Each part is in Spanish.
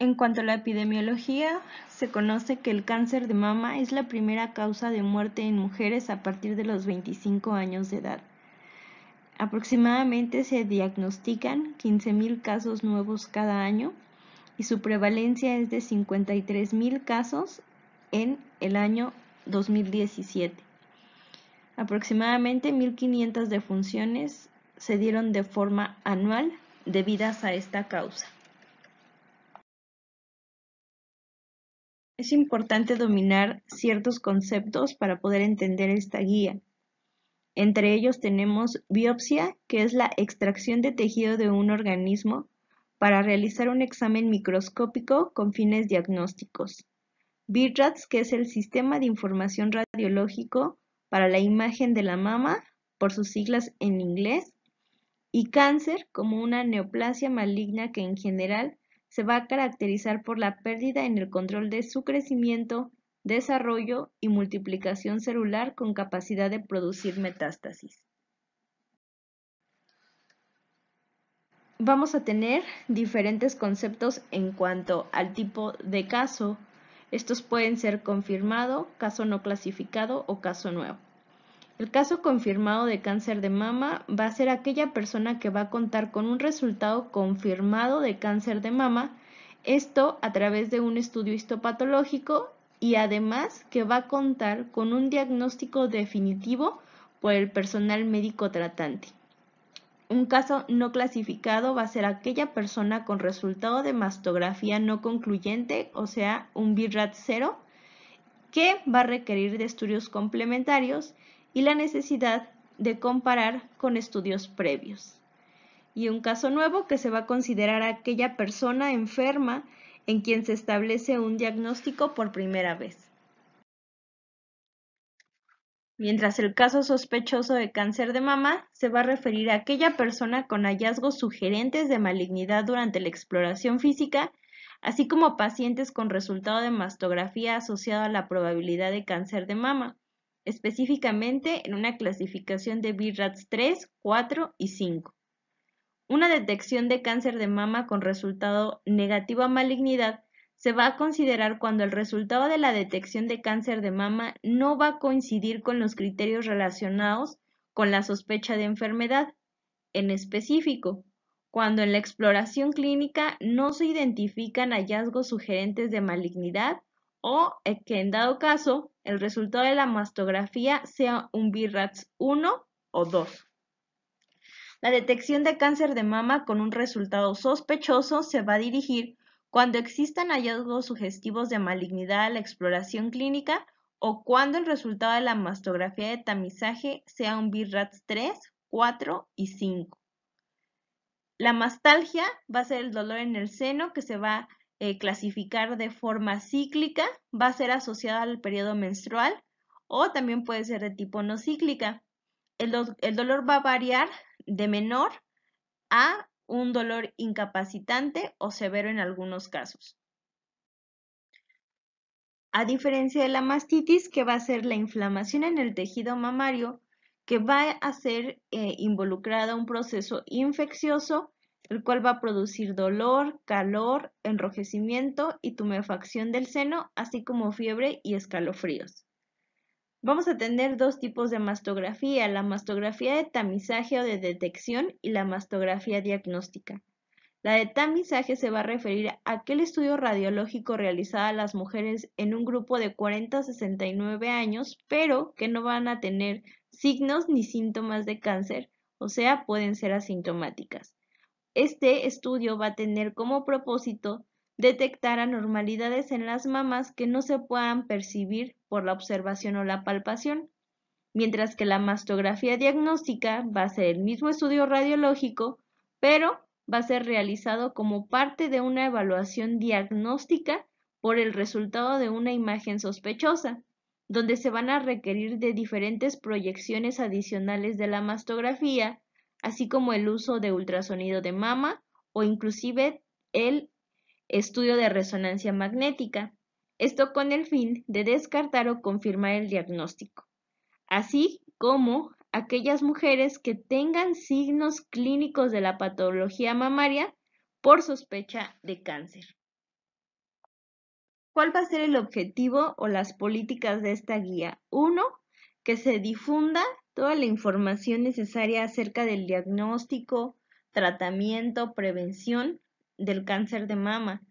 En cuanto a la epidemiología, se conoce que el cáncer de mama es la primera causa de muerte en mujeres a partir de los 25 años de edad. Aproximadamente se diagnostican 15.000 casos nuevos cada año y su prevalencia es de 53.000 casos en el año 2017. Aproximadamente 1.500 defunciones se dieron de forma anual debidas a esta causa. Es importante dominar ciertos conceptos para poder entender esta guía. Entre ellos tenemos biopsia, que es la extracción de tejido de un organismo para realizar un examen microscópico con fines diagnósticos. BIRATS, que es el Sistema de Información Radiológico para la Imagen de la Mama, por sus siglas en inglés, y cáncer como una neoplasia maligna que en general se va a caracterizar por la pérdida en el control de su crecimiento, desarrollo y multiplicación celular con capacidad de producir metástasis. Vamos a tener diferentes conceptos en cuanto al tipo de caso. Estos pueden ser confirmado, caso no clasificado o caso nuevo. El caso confirmado de cáncer de mama va a ser aquella persona que va a contar con un resultado confirmado de cáncer de mama, esto a través de un estudio histopatológico y además que va a contar con un diagnóstico definitivo por el personal médico tratante. Un caso no clasificado va a ser aquella persona con resultado de mastografía no concluyente, o sea, un BIRAT 0, que va a requerir de estudios complementarios y la necesidad de comparar con estudios previos. Y un caso nuevo que se va a considerar aquella persona enferma en quien se establece un diagnóstico por primera vez. Mientras el caso sospechoso de cáncer de mama se va a referir a aquella persona con hallazgos sugerentes de malignidad durante la exploración física, así como pacientes con resultado de mastografía asociado a la probabilidad de cáncer de mama específicamente en una clasificación de BRATS 3, 4 y 5. Una detección de cáncer de mama con resultado negativo a malignidad se va a considerar cuando el resultado de la detección de cáncer de mama no va a coincidir con los criterios relacionados con la sospecha de enfermedad, en específico, cuando en la exploración clínica no se identifican hallazgos sugerentes de malignidad o eh, que en dado caso el resultado de la mastografía sea un BRATS 1 o 2. La detección de cáncer de mama con un resultado sospechoso se va a dirigir cuando existan hallazgos sugestivos de malignidad a la exploración clínica o cuando el resultado de la mastografía de tamizaje sea un V-RATS 3, 4 y 5. La mastalgia va a ser el dolor en el seno que se va a eh, clasificar de forma cíclica, va a ser asociada al periodo menstrual o también puede ser de tipo no cíclica. El, dolor va a variar de menor a un dolor incapacitante o severo en algunos casos. A diferencia de la mastitis, que va a ser la inflamación en el tejido mamario, que va a ser eh, involucrada un proceso infeccioso el cual va a producir dolor, calor, enrojecimiento y tumefacción del seno, así como fiebre y escalofríos. Vamos a tener dos tipos de mastografía, la mastografía de tamizaje o de detección y la mastografía diagnóstica. La de tamizaje se va a referir a aquel estudio radiológico realizado a las mujeres en un grupo de 40 a 69 años, pero que no van a tener signos ni síntomas de cáncer, o sea, pueden ser asintomáticas. Este estudio va a tener como propósito detectar anormalidades en las mamas que no se puedan percibir por la observación o la palpación, mientras que la mastografía diagnóstica va a ser el mismo estudio radiológico, pero va a ser realizado como parte de una evaluación diagnóstica por el resultado de una imagen sospechosa, donde se van a requerir de diferentes proyecciones adicionales de la mastografía, así como el uso de ultrasonido de mama o inclusive el estudio de resonancia magnética, esto con el fin de descartar o confirmar el diagnóstico, así como aquellas mujeres que tengan signos clínicos de la patología mamaria por sospecha de cáncer. ¿Cuál va a ser el objetivo o las políticas de esta guía? Uno, que se difunda toda la información necesaria acerca del diagnóstico, tratamiento, prevención del cáncer de mama,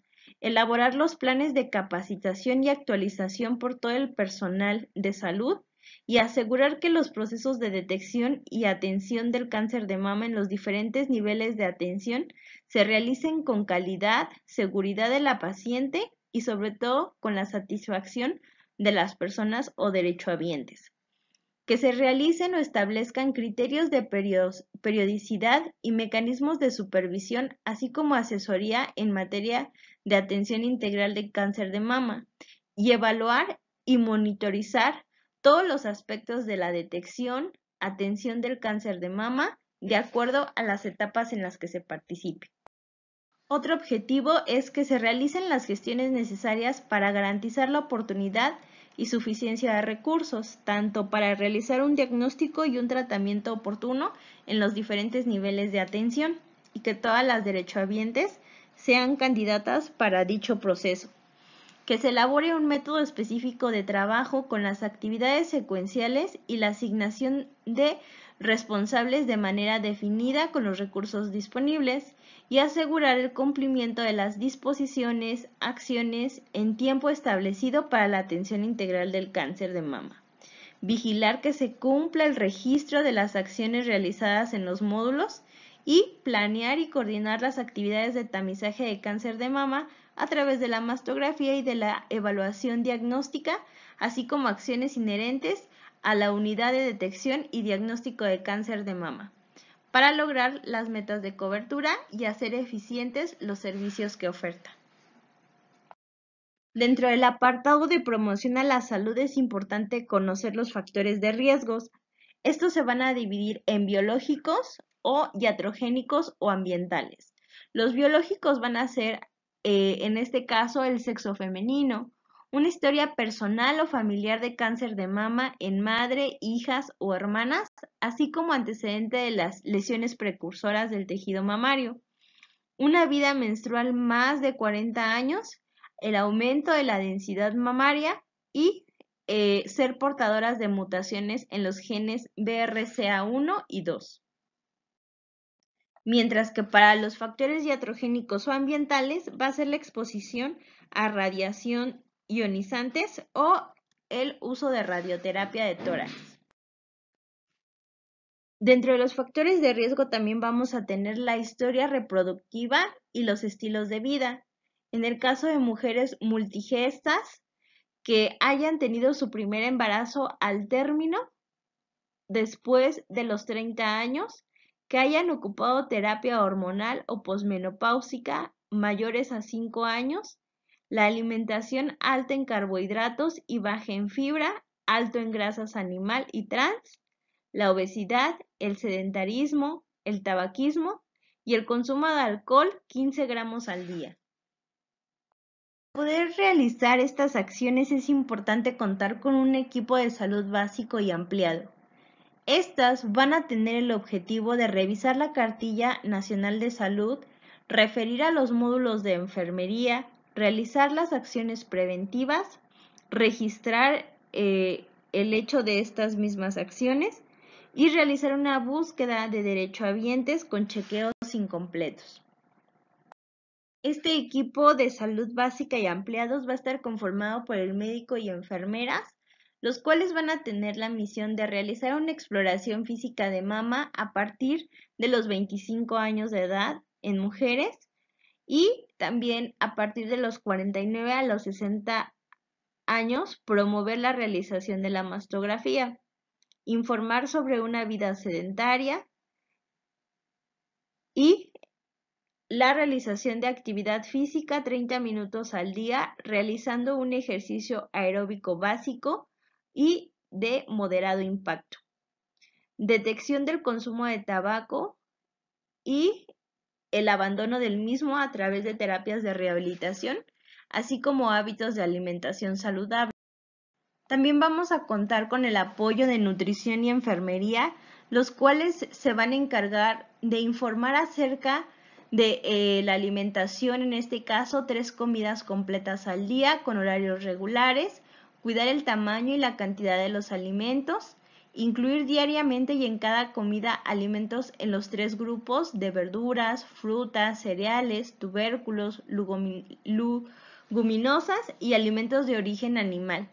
elaborar los planes de capacitación y actualización por todo el personal de salud y asegurar que los procesos de detección y atención del cáncer de mama en los diferentes niveles de atención se realicen con calidad, seguridad de la paciente y sobre todo con la satisfacción de las personas o derechohabientes que se realicen o establezcan criterios de periodicidad y mecanismos de supervisión, así como asesoría en materia de atención integral del cáncer de mama, y evaluar y monitorizar todos los aspectos de la detección, atención del cáncer de mama, de acuerdo a las etapas en las que se participe. Otro objetivo es que se realicen las gestiones necesarias para garantizar la oportunidad y suficiencia de recursos, tanto para realizar un diagnóstico y un tratamiento oportuno en los diferentes niveles de atención, y que todas las derechohabientes sean candidatas para dicho proceso. Que se elabore un método específico de trabajo con las actividades secuenciales y la asignación de responsables de manera definida con los recursos disponibles y asegurar el cumplimiento de las disposiciones, acciones en tiempo establecido para la atención integral del cáncer de mama. Vigilar que se cumpla el registro de las acciones realizadas en los módulos y planear y coordinar las actividades de tamizaje de cáncer de mama a través de la mastografía y de la evaluación diagnóstica, así como acciones inherentes a la unidad de detección y diagnóstico de cáncer de mama para lograr las metas de cobertura y hacer eficientes los servicios que oferta. Dentro del apartado de promoción a la salud es importante conocer los factores de riesgos. Estos se van a dividir en biológicos o iatrogénicos o ambientales. Los biológicos van a ser, eh, en este caso, el sexo femenino, una historia personal o familiar de cáncer de mama en madre, hijas o hermanas, así como antecedente de las lesiones precursoras del tejido mamario, una vida menstrual más de 40 años, el aumento de la densidad mamaria y eh, ser portadoras de mutaciones en los genes BRCA1 y 2. Mientras que para los factores iatrogénicos o ambientales va a ser la exposición a radiación ionizantes o el uso de radioterapia de tórax. Dentro de los factores de riesgo también vamos a tener la historia reproductiva y los estilos de vida. En el caso de mujeres multigestas que hayan tenido su primer embarazo al término después de los 30 años, que hayan ocupado terapia hormonal o posmenopáusica mayores a 5 años la alimentación alta en carbohidratos y baja en fibra, alto en grasas animal y trans, la obesidad, el sedentarismo, el tabaquismo y el consumo de alcohol 15 gramos al día. Para poder realizar estas acciones es importante contar con un equipo de salud básico y ampliado. Estas van a tener el objetivo de revisar la cartilla nacional de salud, referir a los módulos de enfermería, realizar las acciones preventivas, registrar eh, el hecho de estas mismas acciones y realizar una búsqueda de derechohabientes con chequeos incompletos. Este equipo de salud básica y ampliados va a estar conformado por el médico y enfermeras, los cuales van a tener la misión de realizar una exploración física de mama a partir de los 25 años de edad en mujeres y también a partir de los 49 a los 60 años, promover la realización de la mastografía, informar sobre una vida sedentaria y la realización de actividad física 30 minutos al día, realizando un ejercicio aeróbico básico y de moderado impacto. Detección del consumo de tabaco y el abandono del mismo a través de terapias de rehabilitación, así como hábitos de alimentación saludable. También vamos a contar con el apoyo de nutrición y enfermería, los cuales se van a encargar de informar acerca de eh, la alimentación, en este caso tres comidas completas al día con horarios regulares, cuidar el tamaño y la cantidad de los alimentos, Incluir diariamente y en cada comida alimentos en los tres grupos de verduras, frutas, cereales, tubérculos, leguminosas y alimentos de origen animal.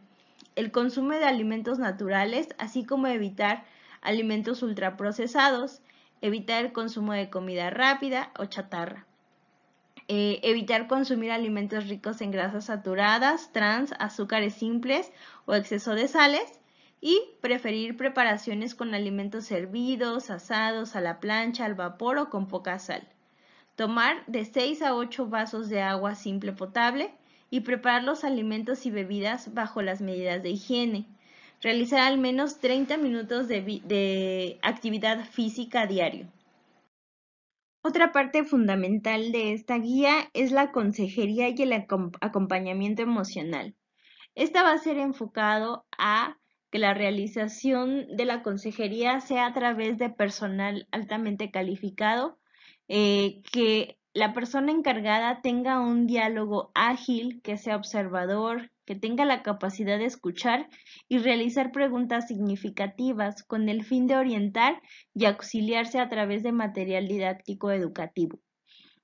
El consumo de alimentos naturales, así como evitar alimentos ultraprocesados, evitar el consumo de comida rápida o chatarra. Eh, evitar consumir alimentos ricos en grasas saturadas, trans, azúcares simples o exceso de sales y preferir preparaciones con alimentos servidos, asados, a la plancha, al vapor o con poca sal. Tomar de 6 a 8 vasos de agua simple potable y preparar los alimentos y bebidas bajo las medidas de higiene. Realizar al menos 30 minutos de, actividad física diario. Otra parte fundamental de esta guía es la consejería y el acompañamiento emocional. Esta va a ser enfocado a que la realización de la consejería sea a través de personal altamente calificado, eh, que la persona encargada tenga un diálogo ágil, que sea observador, que tenga la capacidad de escuchar y realizar preguntas significativas con el fin de orientar y auxiliarse a través de material didáctico educativo.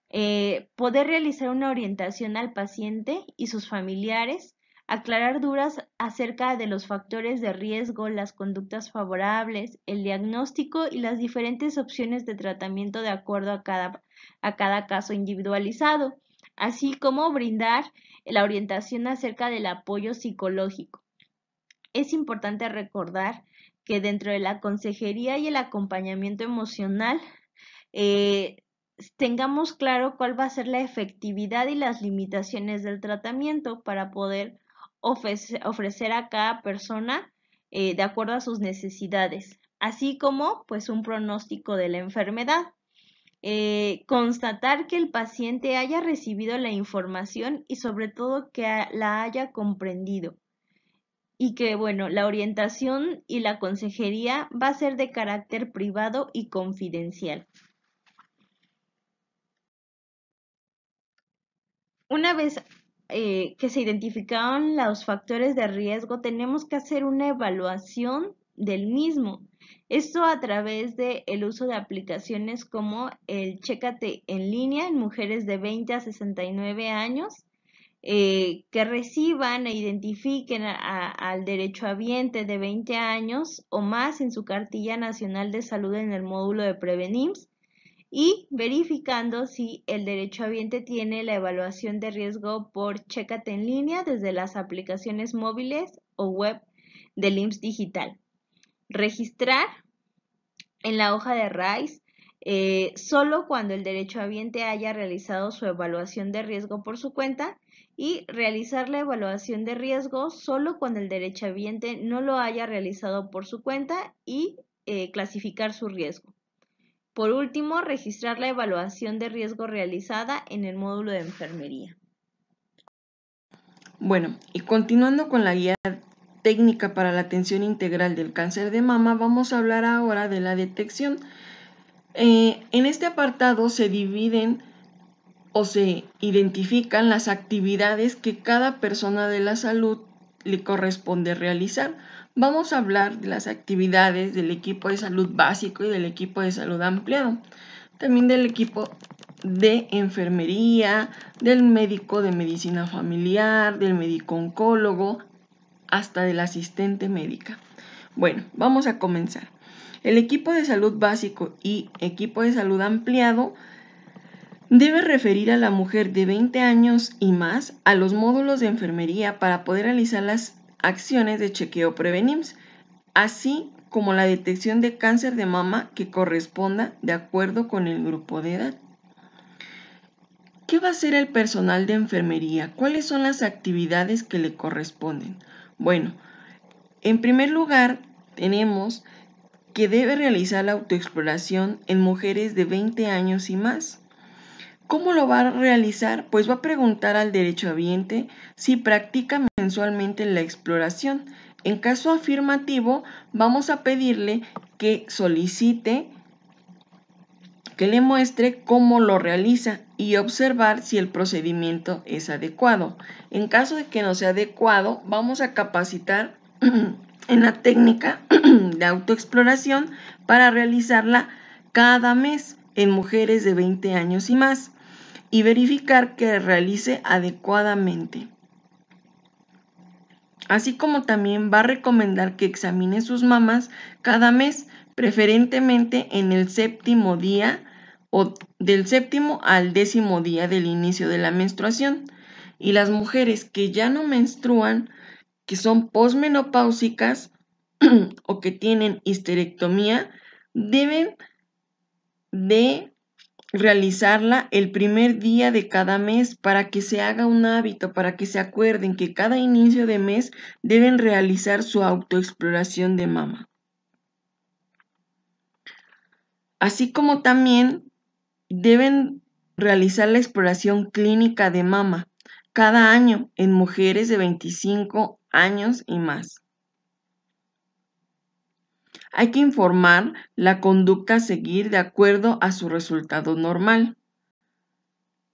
Eh, poder realizar una orientación al paciente y sus familiares aclarar dudas acerca de los factores de riesgo, las conductas favorables, el diagnóstico y las diferentes opciones de tratamiento de acuerdo a cada, a cada caso individualizado, así como brindar la orientación acerca del apoyo psicológico. Es importante recordar que dentro de la consejería y el acompañamiento emocional eh, tengamos claro cuál va a ser la efectividad y las limitaciones del tratamiento para poder ofrecer a cada persona eh, de acuerdo a sus necesidades, así como pues un pronóstico de la enfermedad. Eh, constatar que el paciente haya recibido la información y sobre todo que la haya comprendido. Y que, bueno, la orientación y la consejería va a ser de carácter privado y confidencial. Una vez eh, que se identificaron los factores de riesgo, tenemos que hacer una evaluación del mismo. Esto a través del el uso de aplicaciones como el Chécate en línea en mujeres de 20 a 69 años, eh, que reciban e identifiquen al derecho al de 20 años o más en su cartilla nacional de salud en el módulo de Prevenims y verificando si el derechohabiente tiene la evaluación de riesgo por Chécate en línea desde las aplicaciones móviles o web del IMSS Digital. Registrar en la hoja de RAIS eh, solo cuando el derechohabiente haya realizado su evaluación de riesgo por su cuenta y realizar la evaluación de riesgo solo cuando el derechohabiente no lo haya realizado por su cuenta y eh, clasificar su riesgo. Por último, registrar la evaluación de riesgo realizada en el módulo de enfermería. Bueno, y continuando con la guía técnica para la atención integral del cáncer de mama, vamos a hablar ahora de la detección. Eh, en este apartado se dividen o se identifican las actividades que cada persona de la salud le corresponde realizar vamos a hablar de las actividades del equipo de salud básico y del equipo de salud ampliado, también del equipo de enfermería, del médico de medicina familiar, del médico oncólogo, hasta del asistente médica. Bueno, vamos a comenzar. El equipo de salud básico y equipo de salud ampliado debe referir a la mujer de 20 años y más a los módulos de enfermería para poder realizarlas acciones de chequeo Prevenims, así como la detección de cáncer de mama que corresponda de acuerdo con el grupo de edad. ¿Qué va a hacer el personal de enfermería? ¿Cuáles son las actividades que le corresponden? Bueno, en primer lugar, tenemos que debe realizar la autoexploración en mujeres de 20 años y más. ¿Cómo lo va a realizar? Pues va a preguntar al derechohabiente si practica en la exploración. En caso afirmativo, vamos a pedirle que solicite que le muestre cómo lo realiza y observar si el procedimiento es adecuado. En caso de que no sea adecuado, vamos a capacitar en la técnica de autoexploración para realizarla cada mes en mujeres de 20 años y más y verificar que realice adecuadamente así como también va a recomendar que examine sus mamas cada mes, preferentemente en el séptimo día o del séptimo al décimo día del inicio de la menstruación. Y las mujeres que ya no menstruan, que son posmenopáusicas o que tienen histerectomía, deben de realizarla el primer día de cada mes para que se haga un hábito, para que se acuerden que cada inicio de mes deben realizar su autoexploración de mama. Así como también deben realizar la exploración clínica de mama cada año en mujeres de 25 años y más. Hay que informar la conducta a seguir de acuerdo a su resultado normal.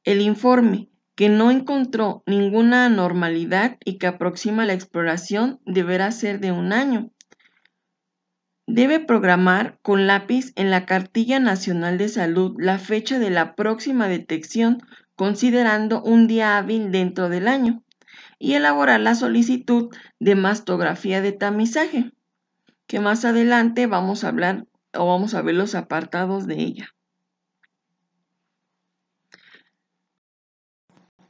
El informe, que no encontró ninguna anormalidad y que aproxima la exploración, deberá ser de un año. Debe programar con lápiz en la Cartilla Nacional de Salud la fecha de la próxima detección, considerando un día hábil dentro del año, y elaborar la solicitud de mastografía de tamizaje que más adelante vamos a hablar o vamos a ver los apartados de ella.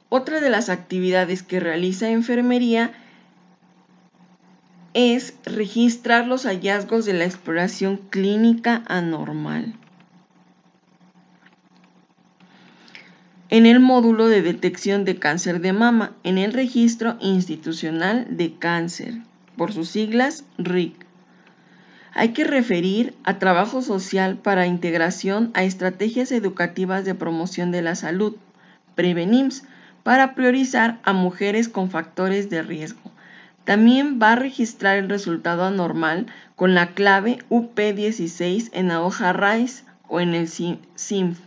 Otra de las actividades que realiza enfermería es registrar los hallazgos de la exploración clínica anormal. En el módulo de detección de cáncer de mama, en el registro institucional de cáncer, por sus siglas RIC hay que referir a trabajo social para integración a estrategias educativas de promoción de la salud, Prevenims, para priorizar a mujeres con factores de riesgo. También va a registrar el resultado anormal con la clave UP16 en la hoja RAIS o en el Simf.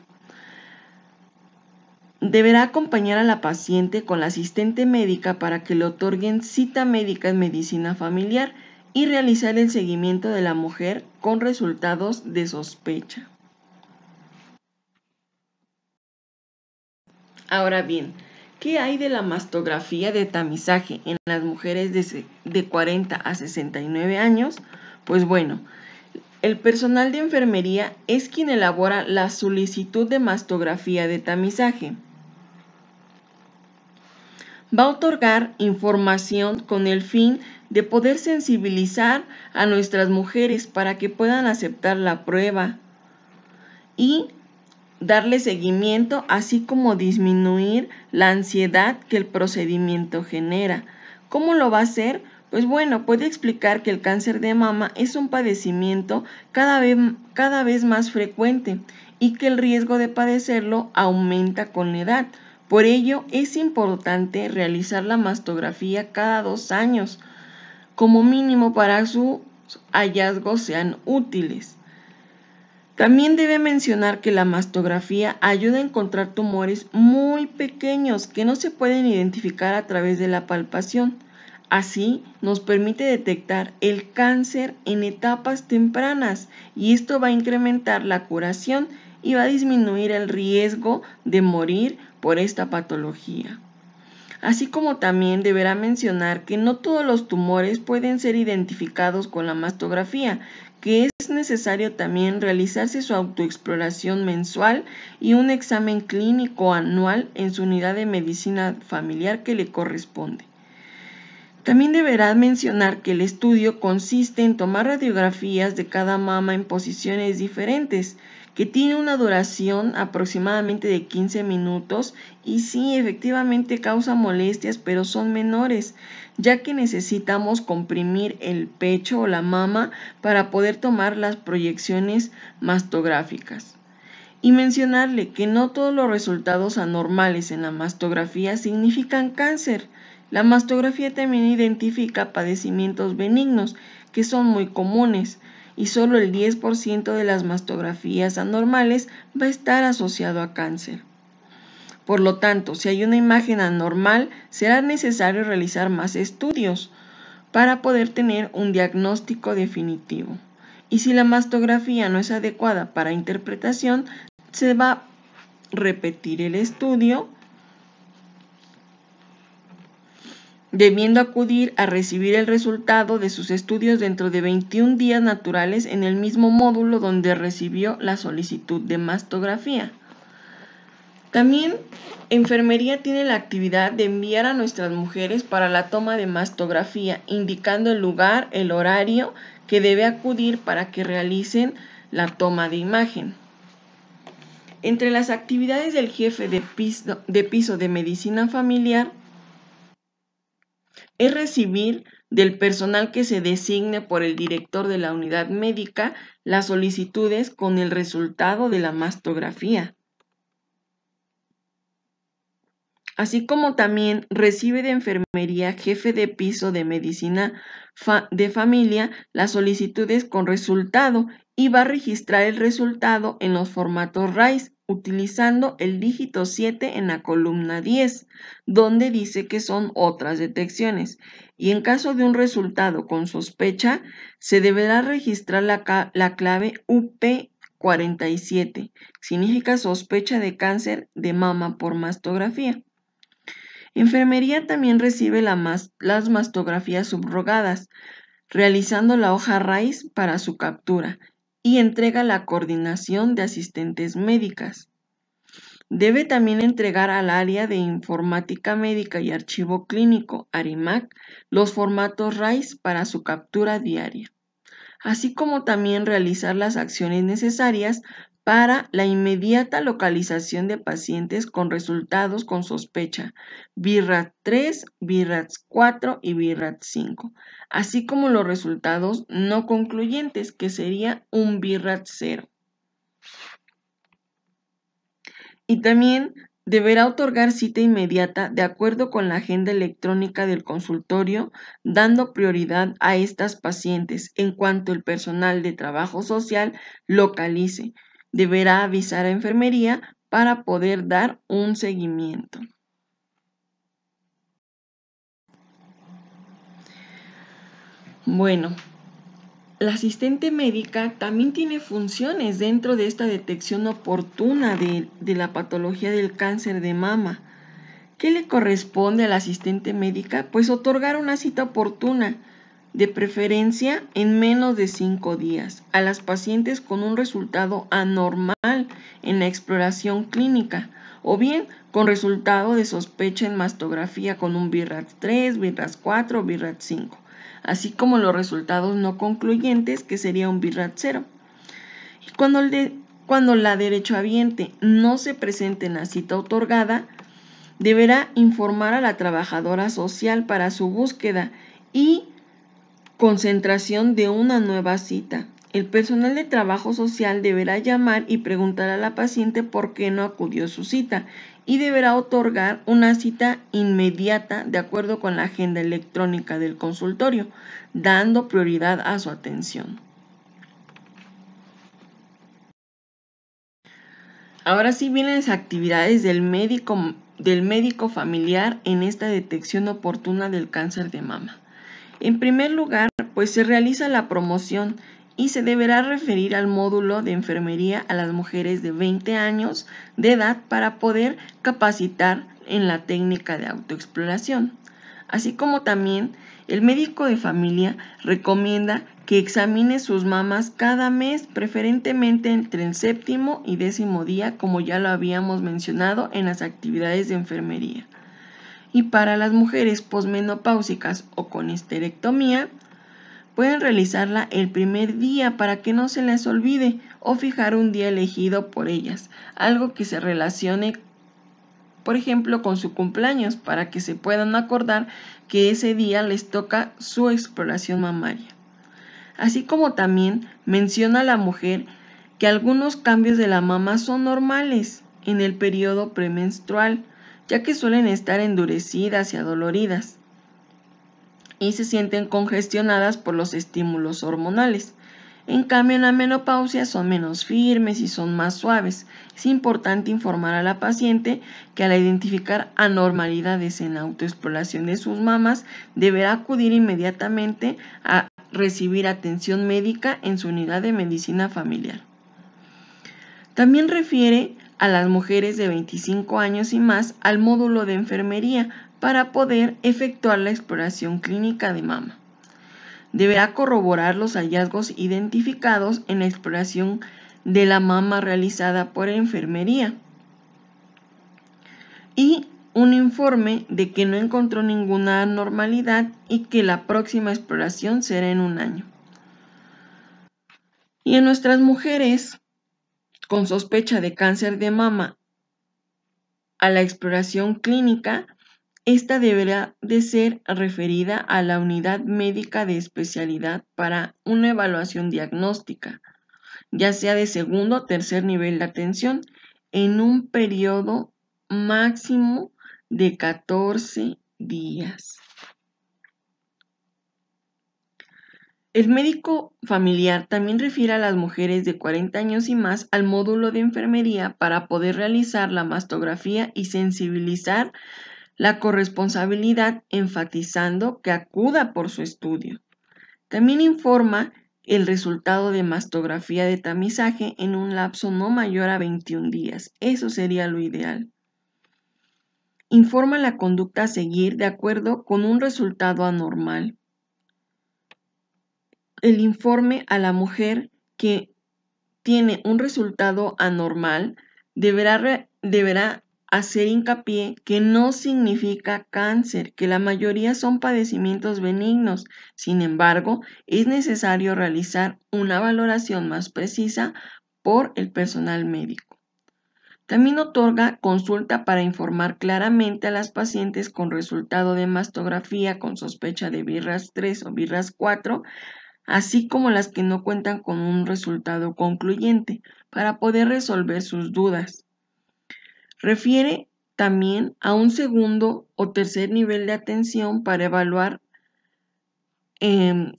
Deberá acompañar a la paciente con la asistente médica para que le otorguen cita médica en medicina familiar y realizar el seguimiento de la mujer con resultados de sospecha. Ahora bien, ¿qué hay de la mastografía de tamizaje en las mujeres de, 40 a 69 años? Pues bueno, el personal de enfermería es quien elabora la solicitud de mastografía de tamizaje. Va a otorgar información con el fin de poder sensibilizar a nuestras mujeres para que puedan aceptar la prueba y darle seguimiento, así como disminuir la ansiedad que el procedimiento genera. ¿Cómo lo va a hacer? Pues bueno, puede explicar que el cáncer de mama es un padecimiento cada vez, cada vez más frecuente y que el riesgo de padecerlo aumenta con la edad. Por ello, es importante realizar la mastografía cada dos años como mínimo para sus hallazgos sean útiles. También debe mencionar que la mastografía ayuda a encontrar tumores muy pequeños que no se pueden identificar a través de la palpación. Así nos permite detectar el cáncer en etapas tempranas y esto va a incrementar la curación y va a disminuir el riesgo de morir por esta patología así como también deberá mencionar que no todos los tumores pueden ser identificados con la mastografía, que es necesario también realizarse su autoexploración mensual y un examen clínico anual en su unidad de medicina familiar que le corresponde. También deberá mencionar que el estudio consiste en tomar radiografías de cada mama en posiciones diferentes, que tiene una duración aproximadamente de 15 minutos y sí, efectivamente causa molestias, pero son menores, ya que necesitamos comprimir el pecho o la mama para poder tomar las proyecciones mastográficas. Y mencionarle que no todos los resultados anormales en la mastografía significan cáncer. La mastografía también identifica padecimientos benignos, que son muy comunes, y solo el 10% de las mastografías anormales va a estar asociado a cáncer. Por lo tanto, si hay una imagen anormal, será necesario realizar más estudios para poder tener un diagnóstico definitivo. Y si la mastografía no es adecuada para interpretación, se va a repetir el estudio debiendo acudir a recibir el resultado de sus estudios dentro de 21 días naturales en el mismo módulo donde recibió la solicitud de mastografía. También enfermería tiene la actividad de enviar a nuestras mujeres para la toma de mastografía, indicando el lugar, el horario que debe acudir para que realicen la toma de imagen. Entre las actividades del jefe de piso de, piso de medicina familiar es recibir del personal que se designe por el director de la unidad médica las solicitudes con el resultado de la mastografía. Así como también recibe de enfermería jefe de piso de medicina de familia las solicitudes con resultado y va a registrar el resultado en los formatos RAIS utilizando el dígito 7 en la columna 10, donde dice que son otras detecciones. Y en caso de un resultado con sospecha, se deberá registrar la, clave UP47. Significa sospecha de cáncer de mama por mastografía. Enfermería también recibe las mastografías subrogadas, realizando la hoja raíz para su captura y entrega la coordinación de asistentes médicas. Debe también entregar al área de informática médica y archivo clínico, ARIMAC, los formatos RAIS para su captura diaria, así como también realizar las acciones necesarias para la inmediata localización de pacientes con resultados con sospecha Virat 3, Virat 4 y Virat 5, así como los resultados no concluyentes, que sería un Virat 0. Y también deberá otorgar cita inmediata de acuerdo con la agenda electrónica del consultorio, dando prioridad a estas pacientes en cuanto el personal de trabajo social localice deberá avisar a enfermería para poder dar un seguimiento. Bueno, la asistente médica también tiene funciones dentro de esta detección oportuna de, la patología del cáncer de mama. ¿Qué le corresponde a la asistente médica? Pues otorgar una cita oportuna de preferencia en menos de 5 días, a las pacientes con un resultado anormal en la exploración clínica o bien con resultado de sospecha en mastografía con un BIRAT 3, BIRAT 4 BIRAT 5, así como los resultados no concluyentes que sería un BIRAT 0. Y cuando, el cuando la derechohabiente no se presente en la cita otorgada, deberá informar a la trabajadora social para su búsqueda y concentración de una nueva cita. El personal de trabajo social deberá llamar y preguntar a la paciente por qué no acudió a su cita y deberá otorgar una cita inmediata de acuerdo con la agenda electrónica del consultorio, dando prioridad a su atención. Ahora sí vienen las actividades del médico, del médico familiar en esta detección oportuna del cáncer de mama. En primer lugar, pues se realiza la promoción y se deberá referir al módulo de enfermería a las mujeres de 20 años de edad para poder capacitar en la técnica de autoexploración. Así como también el médico de familia recomienda que examine sus mamás cada mes, preferentemente entre el séptimo y décimo día, como ya lo habíamos mencionado en las actividades de enfermería y para las mujeres posmenopáusicas o con esterectomía, pueden realizarla el primer día para que no se les olvide o fijar un día elegido por ellas, algo que se relacione por ejemplo con su cumpleaños para que se puedan acordar que ese día les toca su exploración mamaria. Así como también menciona la mujer que algunos cambios de la mama son normales en el periodo premenstrual, ya que suelen estar endurecidas y adoloridas y se sienten congestionadas por los estímulos hormonales. En cambio, en la menopausia son menos firmes y son más suaves. Es importante informar a la paciente que al identificar anormalidades en la autoexploración de sus mamas, deberá acudir inmediatamente a recibir atención médica en su unidad de medicina familiar. También refiere a las mujeres de 25 años y más al módulo de enfermería para poder efectuar la exploración clínica de mama. Deberá corroborar los hallazgos identificados en la exploración de la mama realizada por enfermería y un informe de que no encontró ninguna anormalidad y que la próxima exploración será en un año. Y en nuestras mujeres con sospecha de cáncer de mama a la exploración clínica, esta deberá de ser referida a la unidad médica de especialidad para una evaluación diagnóstica, ya sea de segundo o tercer nivel de atención, en un periodo máximo de 14 días. El médico familiar también refiere a las mujeres de 40 años y más al módulo de enfermería para poder realizar la mastografía y sensibilizar la corresponsabilidad enfatizando que acuda por su estudio. También informa el resultado de mastografía de tamizaje en un lapso no mayor a 21 días. Eso sería lo ideal. Informa la conducta a seguir de acuerdo con un resultado anormal el informe a la mujer que tiene un resultado anormal deberá, deberá hacer hincapié que no significa cáncer, que la mayoría son padecimientos benignos. Sin embargo, es necesario realizar una valoración más precisa por el personal médico. También otorga consulta para informar claramente a las pacientes con resultado de mastografía con sospecha de virras 3 o virras 4 así como las que no cuentan con un resultado concluyente para poder resolver sus dudas. Refiere también a un segundo o tercer nivel de atención para evaluar em,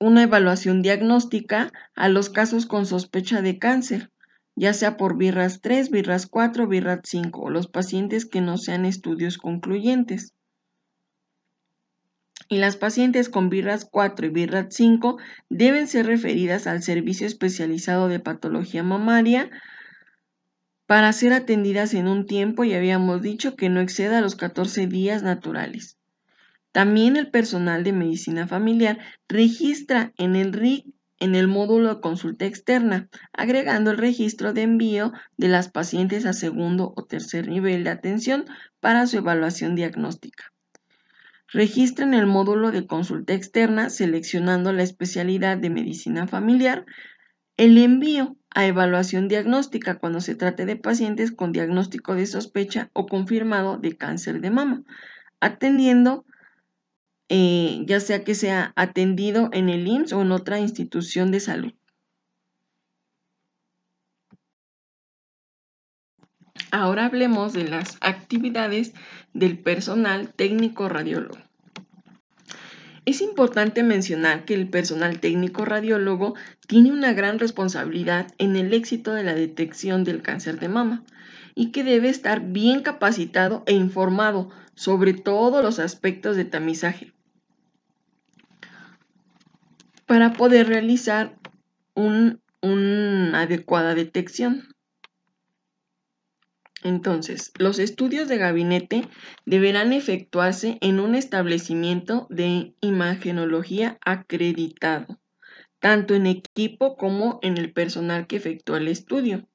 una evaluación diagnóstica a los casos con sospecha de cáncer, ya sea por VIRRAS 3, VIRRAS 4, VIRRAS 5, o los pacientes que no sean estudios concluyentes y las pacientes con virras 4 y BIRRAT 5 deben ser referidas al servicio especializado de patología mamaria para ser atendidas en un tiempo y habíamos dicho que no exceda los 14 días naturales. También el personal de medicina familiar registra en el en el módulo de consulta externa, agregando el registro de envío de las pacientes a segundo o tercer nivel de atención para su evaluación diagnóstica. Registren el módulo de consulta externa seleccionando la especialidad de medicina familiar el envío a evaluación diagnóstica cuando se trate de pacientes con diagnóstico de sospecha o confirmado de cáncer de mama, atendiendo eh, ya sea que sea atendido en el IMSS o en otra institución de salud. Ahora hablemos de las actividades del personal técnico radiólogo. Es importante mencionar que el personal técnico radiólogo tiene una gran responsabilidad en el éxito de la detección del cáncer de mama y que debe estar bien capacitado e informado sobre todos los aspectos de tamizaje para poder realizar una adecuada detección. Entonces, los estudios de gabinete deberán efectuarse en un establecimiento de imagenología acreditado, tanto en equipo como en el personal que efectúa el estudio.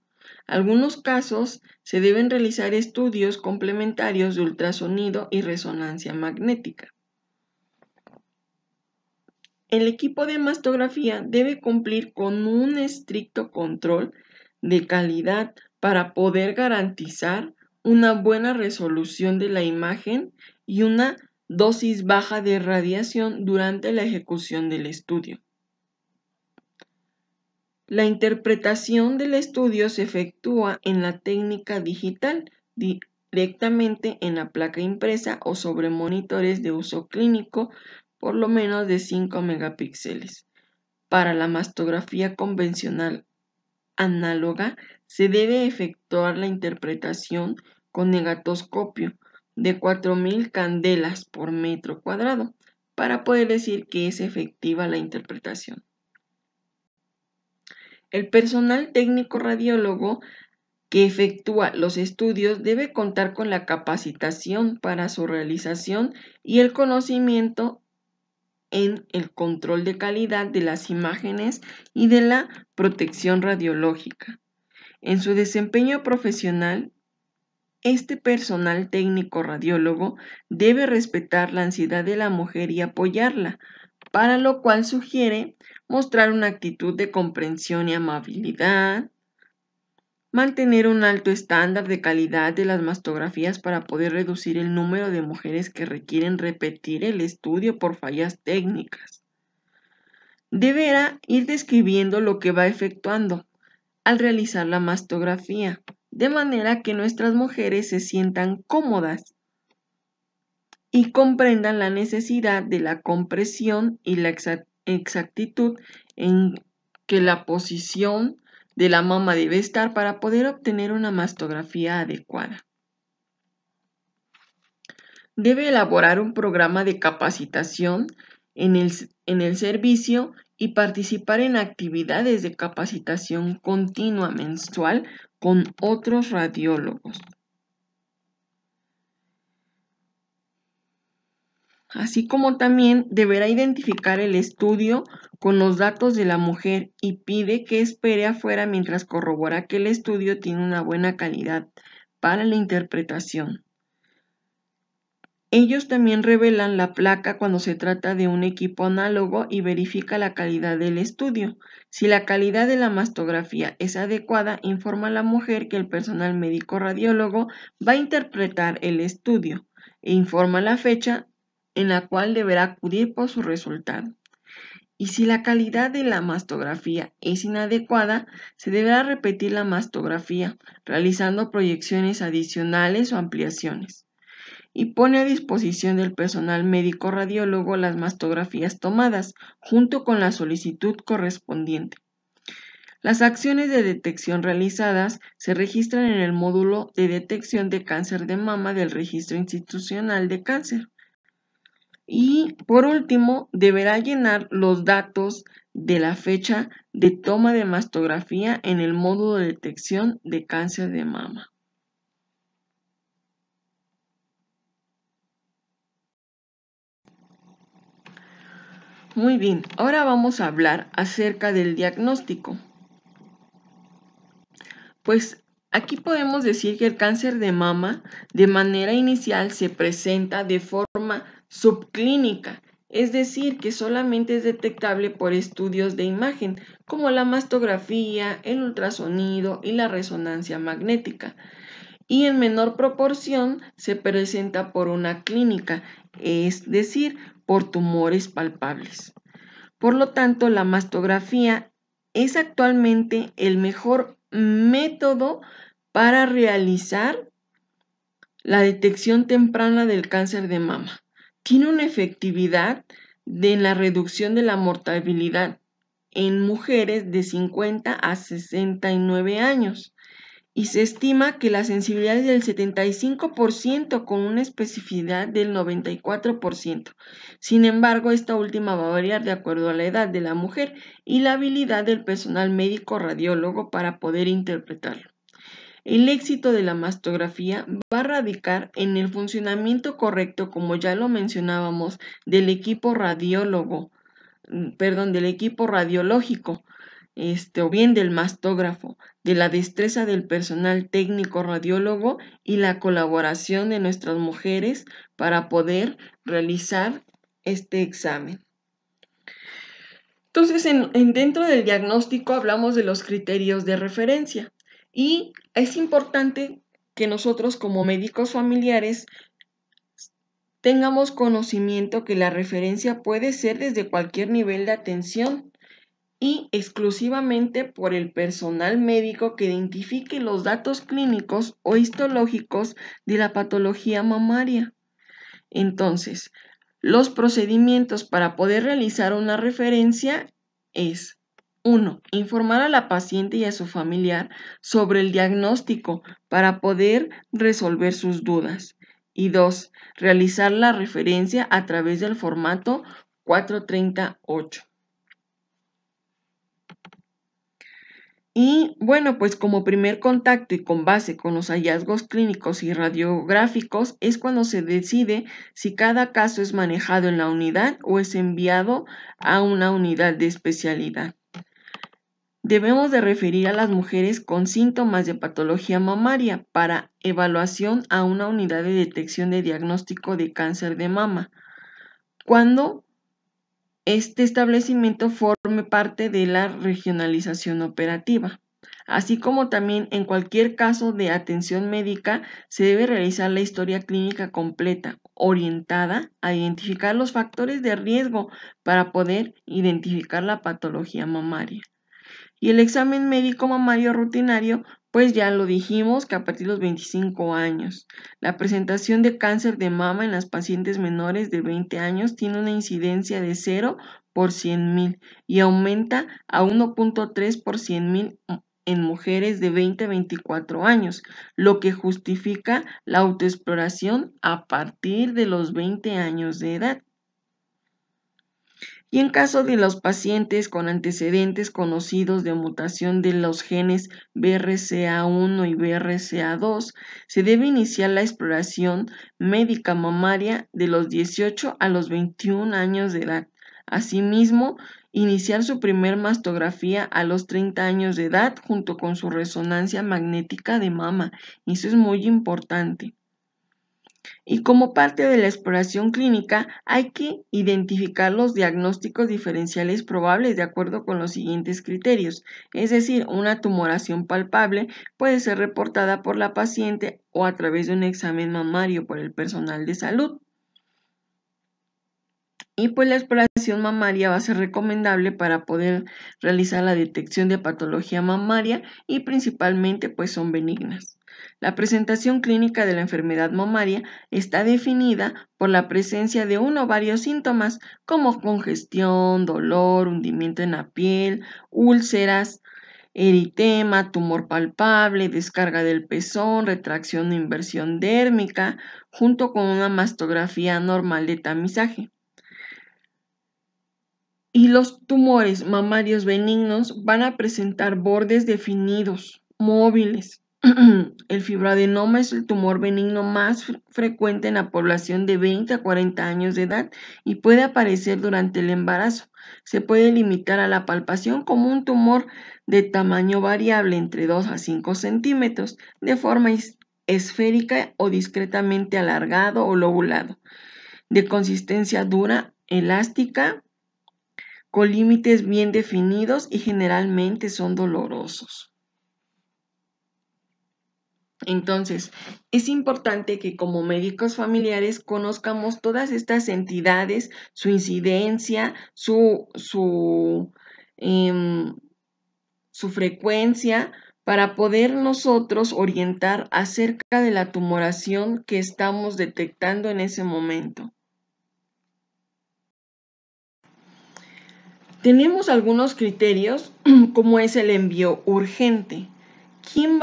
Algunos casos se deben realizar estudios complementarios de ultrasonido y resonancia magnética. El equipo de mastografía debe cumplir con un estricto control de calidad para poder garantizar una buena resolución de la imagen y una dosis baja de radiación durante la ejecución del estudio. La interpretación del estudio se efectúa en la técnica digital, directamente en la placa impresa o sobre monitores de uso clínico por lo menos de 5 megapíxeles. Para la mastografía convencional análoga se debe efectuar la interpretación con negatoscopio de 4.000 candelas por metro cuadrado para poder decir que es efectiva la interpretación. El personal técnico radiólogo que efectúa los estudios debe contar con la capacitación para su realización y el conocimiento en el control de calidad de las imágenes y de la protección radiológica. En su desempeño profesional, este personal técnico radiólogo debe respetar la ansiedad de la mujer y apoyarla, para lo cual sugiere mostrar una actitud de comprensión y amabilidad, mantener un alto estándar de calidad de las mastografías para poder reducir el número de mujeres que requieren repetir el estudio por fallas técnicas. Deberá ir describiendo lo que va efectuando, al realizar la mastografía, de manera que nuestras mujeres se sientan cómodas y comprendan la necesidad de la compresión y la exactitud en que la posición de la mama debe estar para poder obtener una mastografía adecuada. Debe elaborar un programa de capacitación en el, en el servicio y participar en actividades de capacitación continua mensual con otros radiólogos. Así como también deberá identificar el estudio con los datos de la mujer y pide que espere afuera mientras corrobora que el estudio tiene una buena calidad para la interpretación. Ellos también revelan la placa cuando se trata de un equipo análogo y verifica la calidad del estudio. Si la calidad de la mastografía es adecuada, informa a la mujer que el personal médico radiólogo va a interpretar el estudio e informa la fecha en la cual deberá acudir por su resultado. Y si la calidad de la mastografía es inadecuada, se deberá repetir la mastografía, realizando proyecciones adicionales o ampliaciones y pone a disposición del personal médico radiólogo las mastografías tomadas, junto con la solicitud correspondiente. Las acciones de detección realizadas se registran en el módulo de detección de cáncer de mama del Registro Institucional de Cáncer. Y por último, deberá llenar los datos de la fecha de toma de mastografía en el módulo de detección de cáncer de mama. Muy bien, ahora vamos a hablar acerca del diagnóstico. Pues aquí podemos decir que el cáncer de mama de manera inicial se presenta de forma subclínica, es decir, que solamente es detectable por estudios de imagen, como la mastografía, el ultrasonido y la resonancia magnética y en menor proporción se presenta por una clínica, es decir, por tumores palpables. Por lo tanto, la mastografía es actualmente el mejor método para realizar la detección temprana del cáncer de mama. Tiene una efectividad de la reducción de la mortalidad en mujeres de 50 a 69 años y se estima que la sensibilidad es del 75% con una especificidad del 94%. Sin embargo, esta última va a variar de acuerdo a la edad de la mujer y la habilidad del personal médico radiólogo para poder interpretarlo. El éxito de la mastografía va a radicar en el funcionamiento correcto, como ya lo mencionábamos, del equipo radiólogo, mm, perdón, del equipo radiológico, este, o bien del mastógrafo, de la destreza del personal técnico radiólogo y la colaboración de nuestras mujeres para poder realizar este examen. Entonces, en, dentro del diagnóstico hablamos de los criterios de referencia y es importante que nosotros como médicos familiares tengamos conocimiento que la referencia puede ser desde cualquier nivel de atención y exclusivamente por el personal médico que identifique los datos clínicos o histológicos de la patología mamaria. Entonces, los procedimientos para poder realizar una referencia es 1. Informar a la paciente y a su familiar sobre el diagnóstico para poder resolver sus dudas. Y 2. Realizar la referencia a través del formato 438. Y bueno, pues como primer contacto y con base con los hallazgos clínicos y radiográficos es cuando se decide si cada caso es manejado en la unidad o es enviado a una unidad de especialidad. Debemos de referir a las mujeres con síntomas de patología mamaria para evaluación a una unidad de detección de diagnóstico de cáncer de mama. Cuando este establecimiento forme parte de la regionalización operativa. Así como también en cualquier caso de atención médica se debe realizar la historia clínica completa, orientada a identificar los factores de riesgo para poder identificar la patología mamaria. Y el examen médico mamario rutinario pues ya lo dijimos que a partir de los 25 años. La presentación de cáncer de mama en las pacientes menores de 20 años tiene una incidencia de 0 por 100.000 y aumenta a 1.3 por 100.000 en mujeres de 20 a 24 años, lo que justifica la autoexploración a partir de los 20 años de edad y en caso de los pacientes con antecedentes conocidos de mutación de los genes BRCA1 y BRCA2, se debe iniciar la exploración médica mamaria de los 18 a los 21 años de edad. Asimismo, iniciar su primer mastografía a los 30 años de edad junto con su resonancia magnética de mama. Eso es muy importante. Y como parte de la exploración clínica hay que identificar los diagnósticos diferenciales probables de acuerdo con los siguientes criterios. Es decir, una tumoración palpable puede ser reportada por la paciente o a través de un examen mamario por el personal de salud. Y pues la exploración mamaria va a ser recomendable para poder realizar la detección de patología mamaria y principalmente pues son benignas. La presentación clínica de la enfermedad mamaria está definida por la presencia de uno o varios síntomas como congestión, dolor, hundimiento en la piel, úlceras, eritema, tumor palpable, descarga del pezón, retracción o inversión dérmica, junto con una mastografía normal de tamizaje. Y los tumores mamarios benignos van a presentar bordes definidos, móviles, el fibroadenoma es el tumor benigno más frecuente en la población de 20 a 40 años de edad y puede aparecer durante el embarazo. Se puede limitar a la palpación como un tumor de tamaño variable entre 2 a 5 centímetros, de forma esférica o discretamente alargado o lobulado, de consistencia dura, elástica, con límites bien definidos y generalmente son dolorosos. Entonces, es importante que como médicos familiares conozcamos todas estas entidades, su incidencia, em, su, frecuencia, para poder nosotros orientar acerca de la tumoración que estamos detectando en ese momento. Tenemos algunos criterios como es el envío urgente. ¿Quién,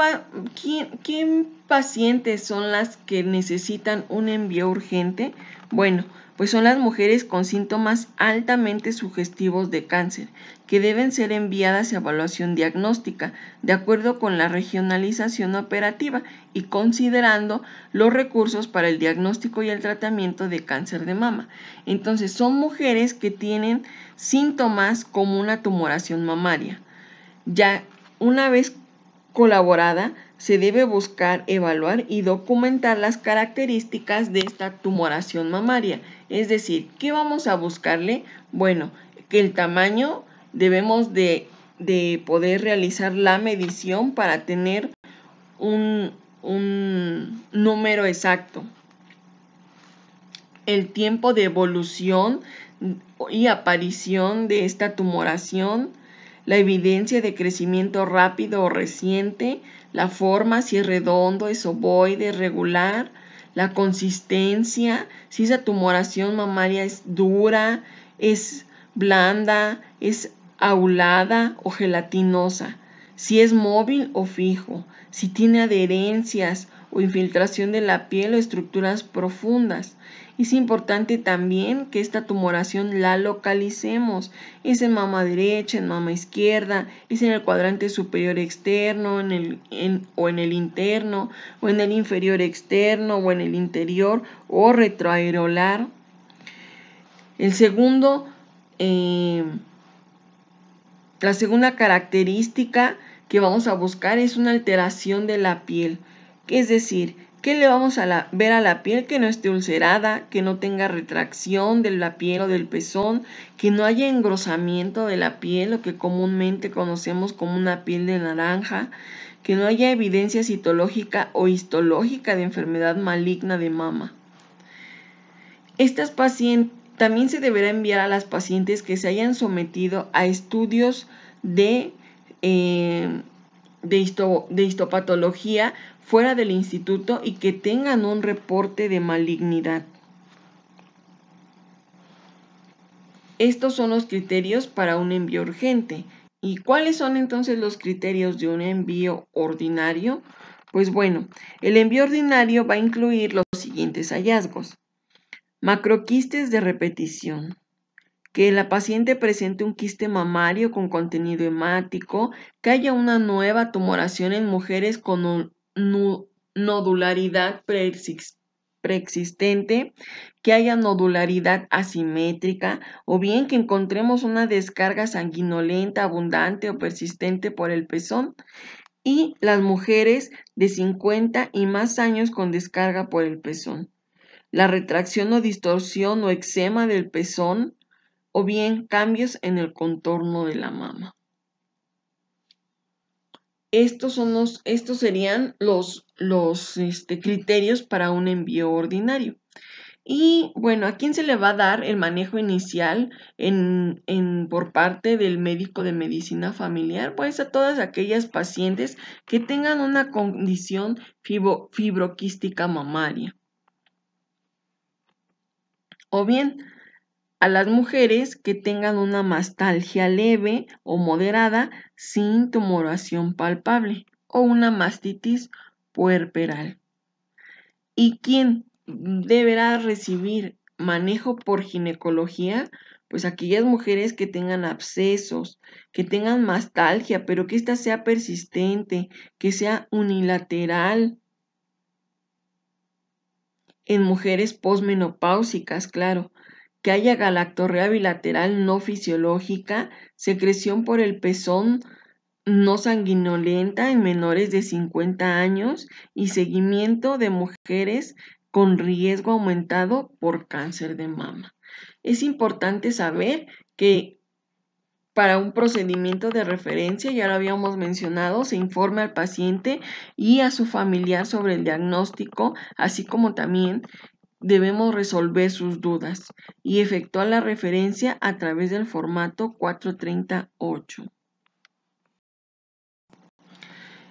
quién, pacientes son las que necesitan un envío urgente? Bueno, pues son las mujeres con síntomas altamente sugestivos de cáncer, que deben ser enviadas a evaluación diagnóstica, de acuerdo con la regionalización operativa y considerando los recursos para el diagnóstico y el tratamiento de cáncer de mama. Entonces, son mujeres que tienen síntomas como una tumoración mamaria. Ya una vez colaborada, se debe buscar, evaluar y documentar las características de esta tumoración mamaria. Es decir, ¿qué vamos a buscarle? Bueno, que el tamaño debemos de, poder realizar la medición para tener un, un número exacto. El tiempo de evolución y aparición de esta tumoración la evidencia de crecimiento rápido o reciente, la forma, si es redondo, es ovoide, regular, la consistencia, si esa tumoración mamaria es dura, es blanda, es aulada o gelatinosa, si es móvil o fijo, si tiene adherencias o infiltración de la piel o estructuras profundas, es importante también que esta tumoración la localicemos. Es en mama derecha, en mama izquierda, es en el cuadrante superior externo en el, o en el interno, o en el inferior externo, o en el interior, o retroaerolar. El segundo, eh, la segunda característica que vamos a buscar es una alteración de la piel, es decir, ¿Qué le vamos a ver a la piel que no esté ulcerada, que no tenga retracción de la piel o del pezón, que no haya engrosamiento de la piel, lo que comúnmente conocemos como una piel de naranja, que no haya evidencia citológica o histológica de enfermedad maligna de mama? Estas pacientes también se deberá enviar a las pacientes que se hayan sometido a estudios de, eh, de histopatología fuera del instituto y que tengan un reporte de malignidad. Estos son los criterios para un envío urgente. ¿Y cuáles son entonces los criterios de un envío ordinario? Pues bueno, el envío ordinario va a incluir los siguientes hallazgos. Macroquistes de repetición. Que la paciente presente un quiste mamario con contenido hemático, que haya una nueva tumoración en mujeres con un nodularidad preexistente, que haya nodularidad asimétrica o bien que encontremos una descarga sanguinolenta abundante o persistente por el pezón y las mujeres de 50 y más años con descarga por el pezón. La retracción o distorsión o eczema del pezón o bien cambios en el contorno de la mama. Estos, serían los, este, criterios para un envío ordinario. Y bueno, ¿a quién se le va a dar el manejo inicial por parte del médico de medicina familiar? Pues a todas aquellas pacientes que tengan una condición fibroquística mamaria. O bien, a las mujeres que tengan una mastalgia leve o moderada sin tumoración palpable o una mastitis puerperal. ¿Y quién deberá recibir manejo por ginecología? Pues aquellas mujeres que tengan abscesos, que tengan mastalgia, pero que ésta sea persistente, que sea unilateral. En mujeres posmenopáusicas, claro, que haya galactorrea bilateral no fisiológica, secreción por el pezón no sanguinolenta en menores de 50 años y seguimiento de mujeres con riesgo aumentado por cáncer de mama. Es importante saber que para un procedimiento de referencia, ya lo habíamos mencionado, se informe al paciente y a su familiar sobre el diagnóstico, así como también debemos resolver sus dudas y efectuar la referencia a través del formato 438.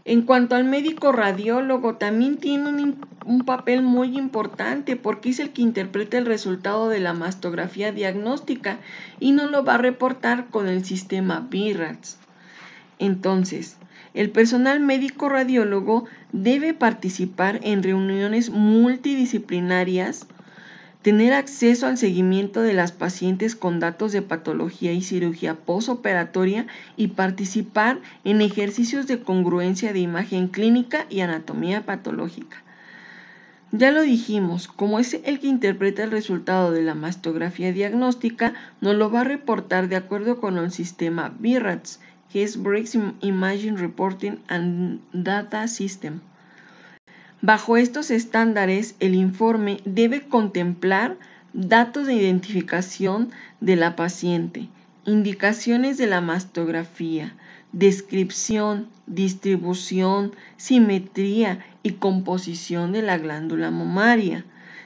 En cuanto al médico radiólogo, también tiene un, papel muy importante porque es el que interpreta el resultado de la mastografía diagnóstica y no lo va a reportar con el sistema BIRATS. Entonces, el personal médico radiólogo debe participar en reuniones multidisciplinarias, tener acceso al seguimiento de las pacientes con datos de patología y cirugía posoperatoria y participar en ejercicios de congruencia de imagen clínica y anatomía patológica. Ya lo dijimos, como es el que interpreta el resultado de la mastografía diagnóstica, nos lo va a reportar de acuerdo con el sistema BIRATS que es Reporting and Data System. Bajo estos estándares, el informe debe contemplar datos de identificación de la paciente, indicaciones de la mastografía, descripción, distribución, simetría y composición de la glándula mamaria,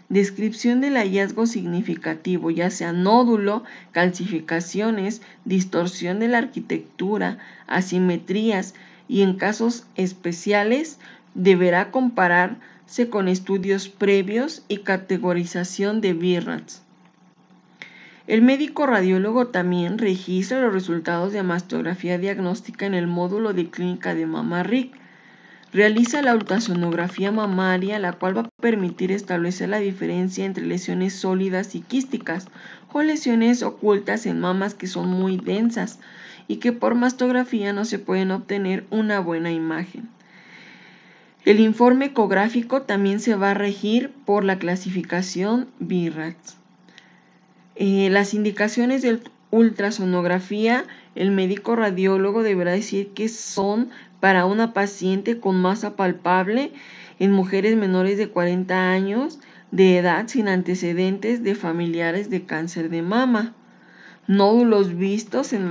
descripción del hallazgo significativo, ya sea nódulo, calcificaciones, distorsión de la arquitectura, asimetrías y en casos especiales deberá compararse con estudios previos y categorización de BIRADS. El médico radiólogo también registra los resultados de amastografía diagnóstica en el módulo de clínica de mama Realiza la ultrasonografía mamaria, la cual va a permitir establecer la diferencia entre lesiones sólidas y quísticas o lesiones ocultas en mamas que son muy densas y que por mastografía no se pueden obtener una buena imagen. El informe ecográfico también se va a regir por la clasificación BIRATS. Eh, las indicaciones de ultrasonografía, el médico radiólogo deberá decir que son para una paciente con masa palpable en mujeres menores de 40 años de edad sin antecedentes de familiares de cáncer de mama nódulos vistos en,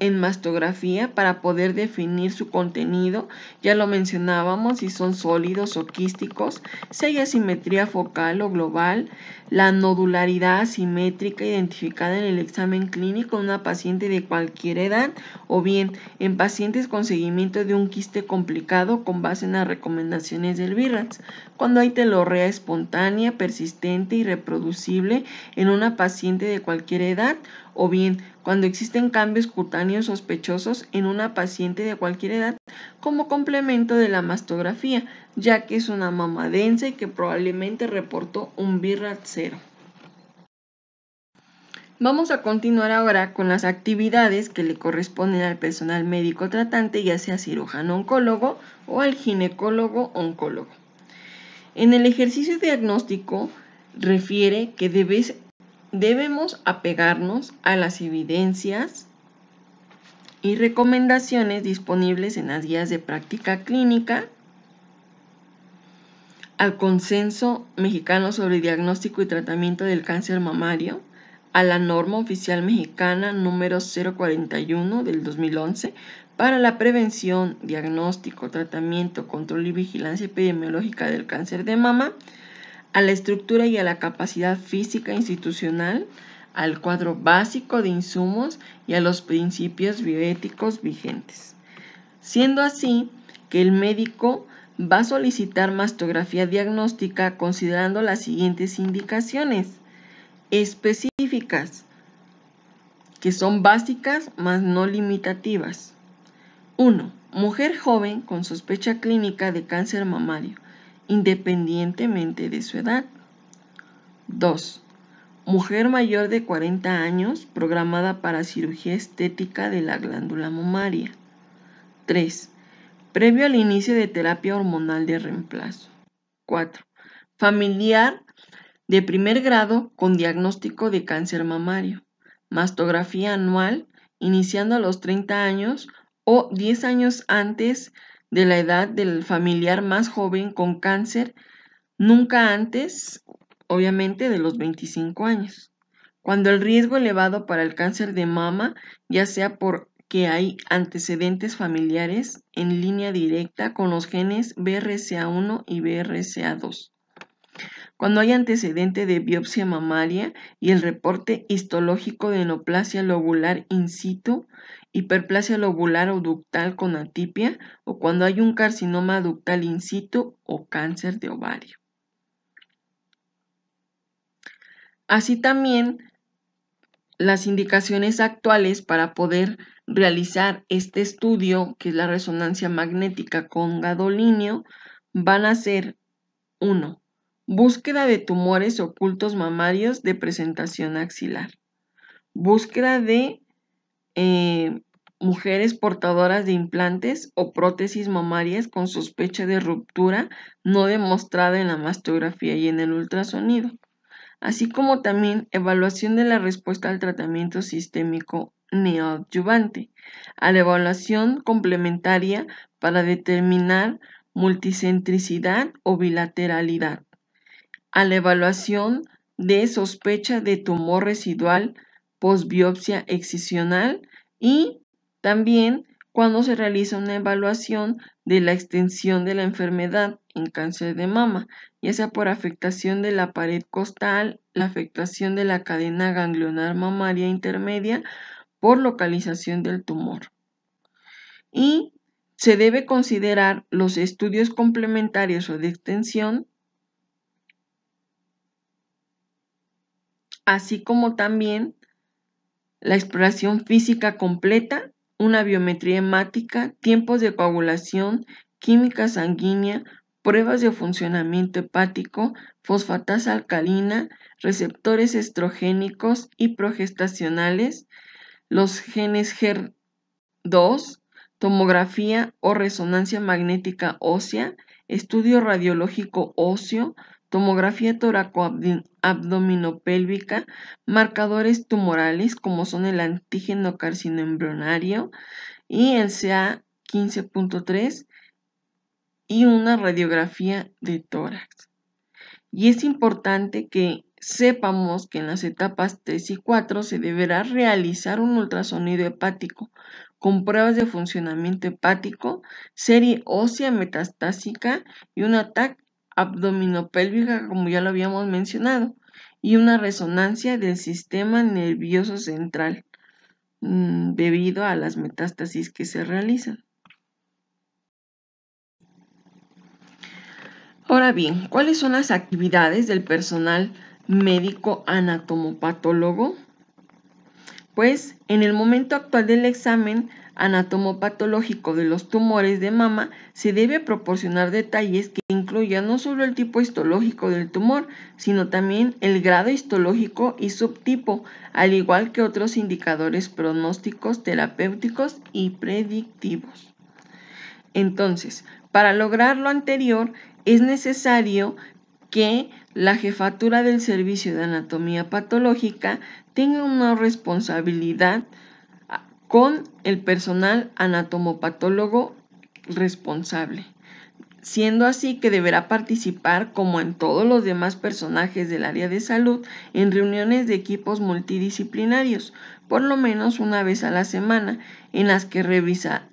en, mastografía para poder definir su contenido, ya lo mencionábamos, si son sólidos o quísticos, si hay asimetría focal o global, la nodularidad asimétrica identificada en el examen clínico en una paciente de cualquier edad o bien en pacientes con seguimiento de un quiste complicado con base en las recomendaciones del BIRATS, cuando hay telorrea espontánea, persistente y reproducible en una paciente de cualquier edad o bien cuando existen cambios cutáneos sospechosos en una paciente de cualquier edad como complemento de la mastografía, ya que es una densa y que probablemente reportó un BIRAT 0. Vamos a continuar ahora con las actividades que le corresponden al personal médico tratante, ya sea cirujano oncólogo o al ginecólogo oncólogo. En el ejercicio diagnóstico refiere que debes debemos apegarnos a las evidencias y recomendaciones disponibles en las guías de práctica clínica, al Consenso Mexicano sobre Diagnóstico y Tratamiento del Cáncer Mamario, a la norma oficial mexicana número 041 del 2011 para la prevención, diagnóstico, tratamiento, control y vigilancia epidemiológica del cáncer de mama a la estructura y a la capacidad física institucional, al cuadro básico de insumos y a los principios bioéticos vigentes. Siendo así que el médico va a solicitar mastografía diagnóstica considerando las siguientes indicaciones específicas, que son básicas mas no limitativas. 1. Mujer joven con sospecha clínica de cáncer mamario independientemente de su edad. 2. Mujer mayor de 40 años programada para cirugía estética de la glándula mamaria. 3. Previo al inicio de terapia hormonal de reemplazo. 4. Familiar de primer grado con diagnóstico de cáncer mamario. Mastografía anual iniciando a los 30 años o 10 años antes de la edad del familiar más joven con cáncer, nunca antes, obviamente, de los 25 años. Cuando el riesgo elevado para el cáncer de mama, ya sea porque hay antecedentes familiares en línea directa con los genes BRCA1 y BRCA2 cuando hay antecedente de biopsia mamaria y el reporte histológico de neoplasia lobular in situ hiperplasia lobular o ductal con atipia o cuando hay un carcinoma ductal in situ o cáncer de ovario. Así también las indicaciones actuales para poder realizar este estudio, que es la resonancia magnética con gadolinio, van a ser 1. Búsqueda de tumores ocultos mamarios de presentación axilar. Búsqueda de eh, mujeres portadoras de implantes o prótesis mamarias con sospecha de ruptura no demostrada en la mastografía y en el ultrasonido, así como también evaluación de la respuesta al tratamiento sistémico neoadyuvante, a la evaluación complementaria para determinar multicentricidad o bilateralidad, a la evaluación de sospecha de tumor residual biopsia excisional y también cuando se realiza una evaluación de la extensión de la enfermedad en cáncer de mama, ya sea por afectación de la pared costal, la afectación de la cadena ganglionar mamaria intermedia, por localización del tumor. Y se debe considerar los estudios complementarios o de extensión, así como también la exploración física completa, una biometría hemática, tiempos de coagulación, química sanguínea, pruebas de funcionamiento hepático, fosfatasa alcalina, receptores estrogénicos y progestacionales, los genes GER2, tomografía o resonancia magnética ósea, estudio radiológico óseo, tomografía toracoabdominopélvica, marcadores tumorales como son el antígeno carcinoembrionario y el CA 15.3 y una radiografía de tórax. Y es importante que sepamos que en las etapas 3 y 4 se deberá realizar un ultrasonido hepático con pruebas de funcionamiento hepático, serie ósea metastásica y un ataque abdominopélvica, como ya lo habíamos mencionado, y una resonancia del sistema nervioso central mm, debido a las metástasis que se realizan. Ahora bien, ¿cuáles son las actividades del personal médico anatomopatólogo? Pues en el momento actual del examen anatomopatológico de los tumores de mama, se debe proporcionar detalles que incluyan no solo el tipo histológico del tumor, sino también el grado histológico y subtipo, al igual que otros indicadores pronósticos, terapéuticos y predictivos. Entonces, para lograr lo anterior, es necesario que la jefatura del Servicio de Anatomía Patológica tenga una responsabilidad con el personal anatomopatólogo responsable, siendo así que deberá participar, como en todos los demás personajes del área de salud, en reuniones de equipos multidisciplinarios, por lo menos una vez a la semana, en las que revisará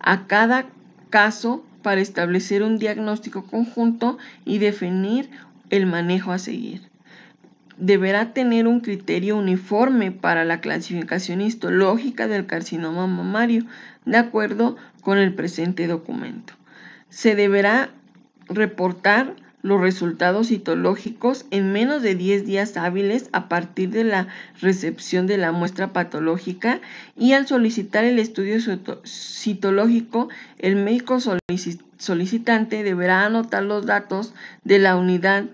a cada caso para establecer un diagnóstico conjunto y definir el manejo a seguir deberá tener un criterio uniforme para la clasificación histológica del carcinoma mamario, de acuerdo con el presente documento. Se deberá reportar los resultados citológicos en menos de 10 días hábiles a partir de la recepción de la muestra patológica y al solicitar el estudio citológico, el médico solicitante deberá anotar los datos de la unidad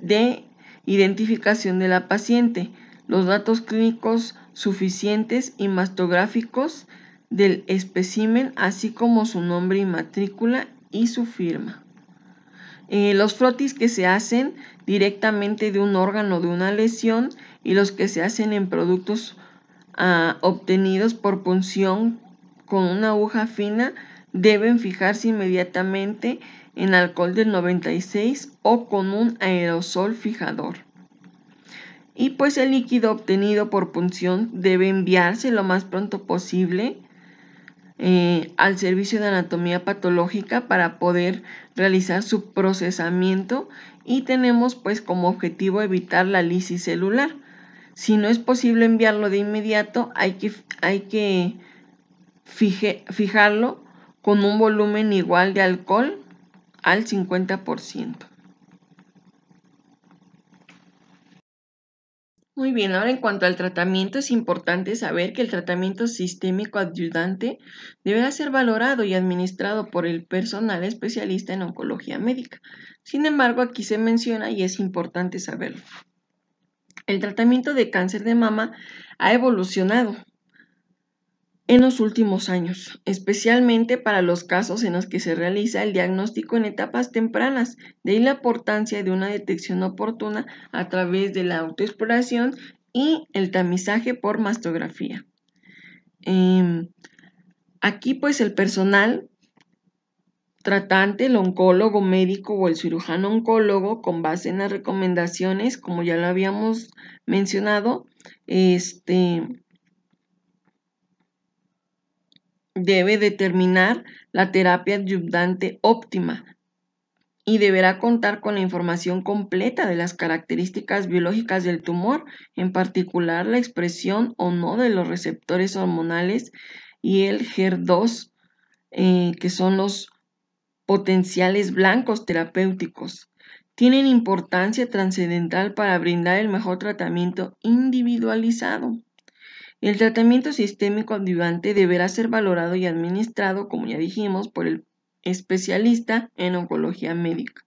de identificación de la paciente, los datos clínicos suficientes y mastográficos del espécimen, así como su nombre y matrícula y su firma. Eh, los frotis que se hacen directamente de un órgano de una lesión y los que se hacen en productos ah, obtenidos por punción con una aguja fina deben fijarse inmediatamente en alcohol del 96 o con un aerosol fijador. Y pues el líquido obtenido por punción debe enviarse lo más pronto posible eh, al servicio de anatomía patológica para poder realizar su procesamiento y tenemos pues como objetivo evitar la lisis celular. Si no es posible enviarlo de inmediato, hay que, hay que fijarlo con un volumen igual de alcohol al 50%. Muy bien, ahora en cuanto al tratamiento, es importante saber que el tratamiento sistémico ayudante deberá ser valorado y administrado por el personal especialista en oncología médica. Sin embargo, aquí se menciona y es importante saberlo. El tratamiento de cáncer de mama ha evolucionado en los últimos años, especialmente para los casos en los que se realiza el diagnóstico en etapas tempranas, de ahí la importancia de una detección oportuna a través de la autoexploración y el tamizaje por mastografía. Em, aquí pues el personal tratante, el oncólogo médico o el cirujano oncólogo, con base en las recomendaciones, como ya lo habíamos mencionado, este, debe determinar la terapia ayudante óptima y deberá contar con la información completa de las características biológicas del tumor, en particular la expresión o no de los receptores hormonales y el GER2, eh, que son los potenciales blancos terapéuticos. Tienen importancia trascendental para brindar el mejor tratamiento individualizado. El tratamiento sistémico adyuvante deberá ser valorado y administrado, como ya dijimos, por el especialista en oncología médica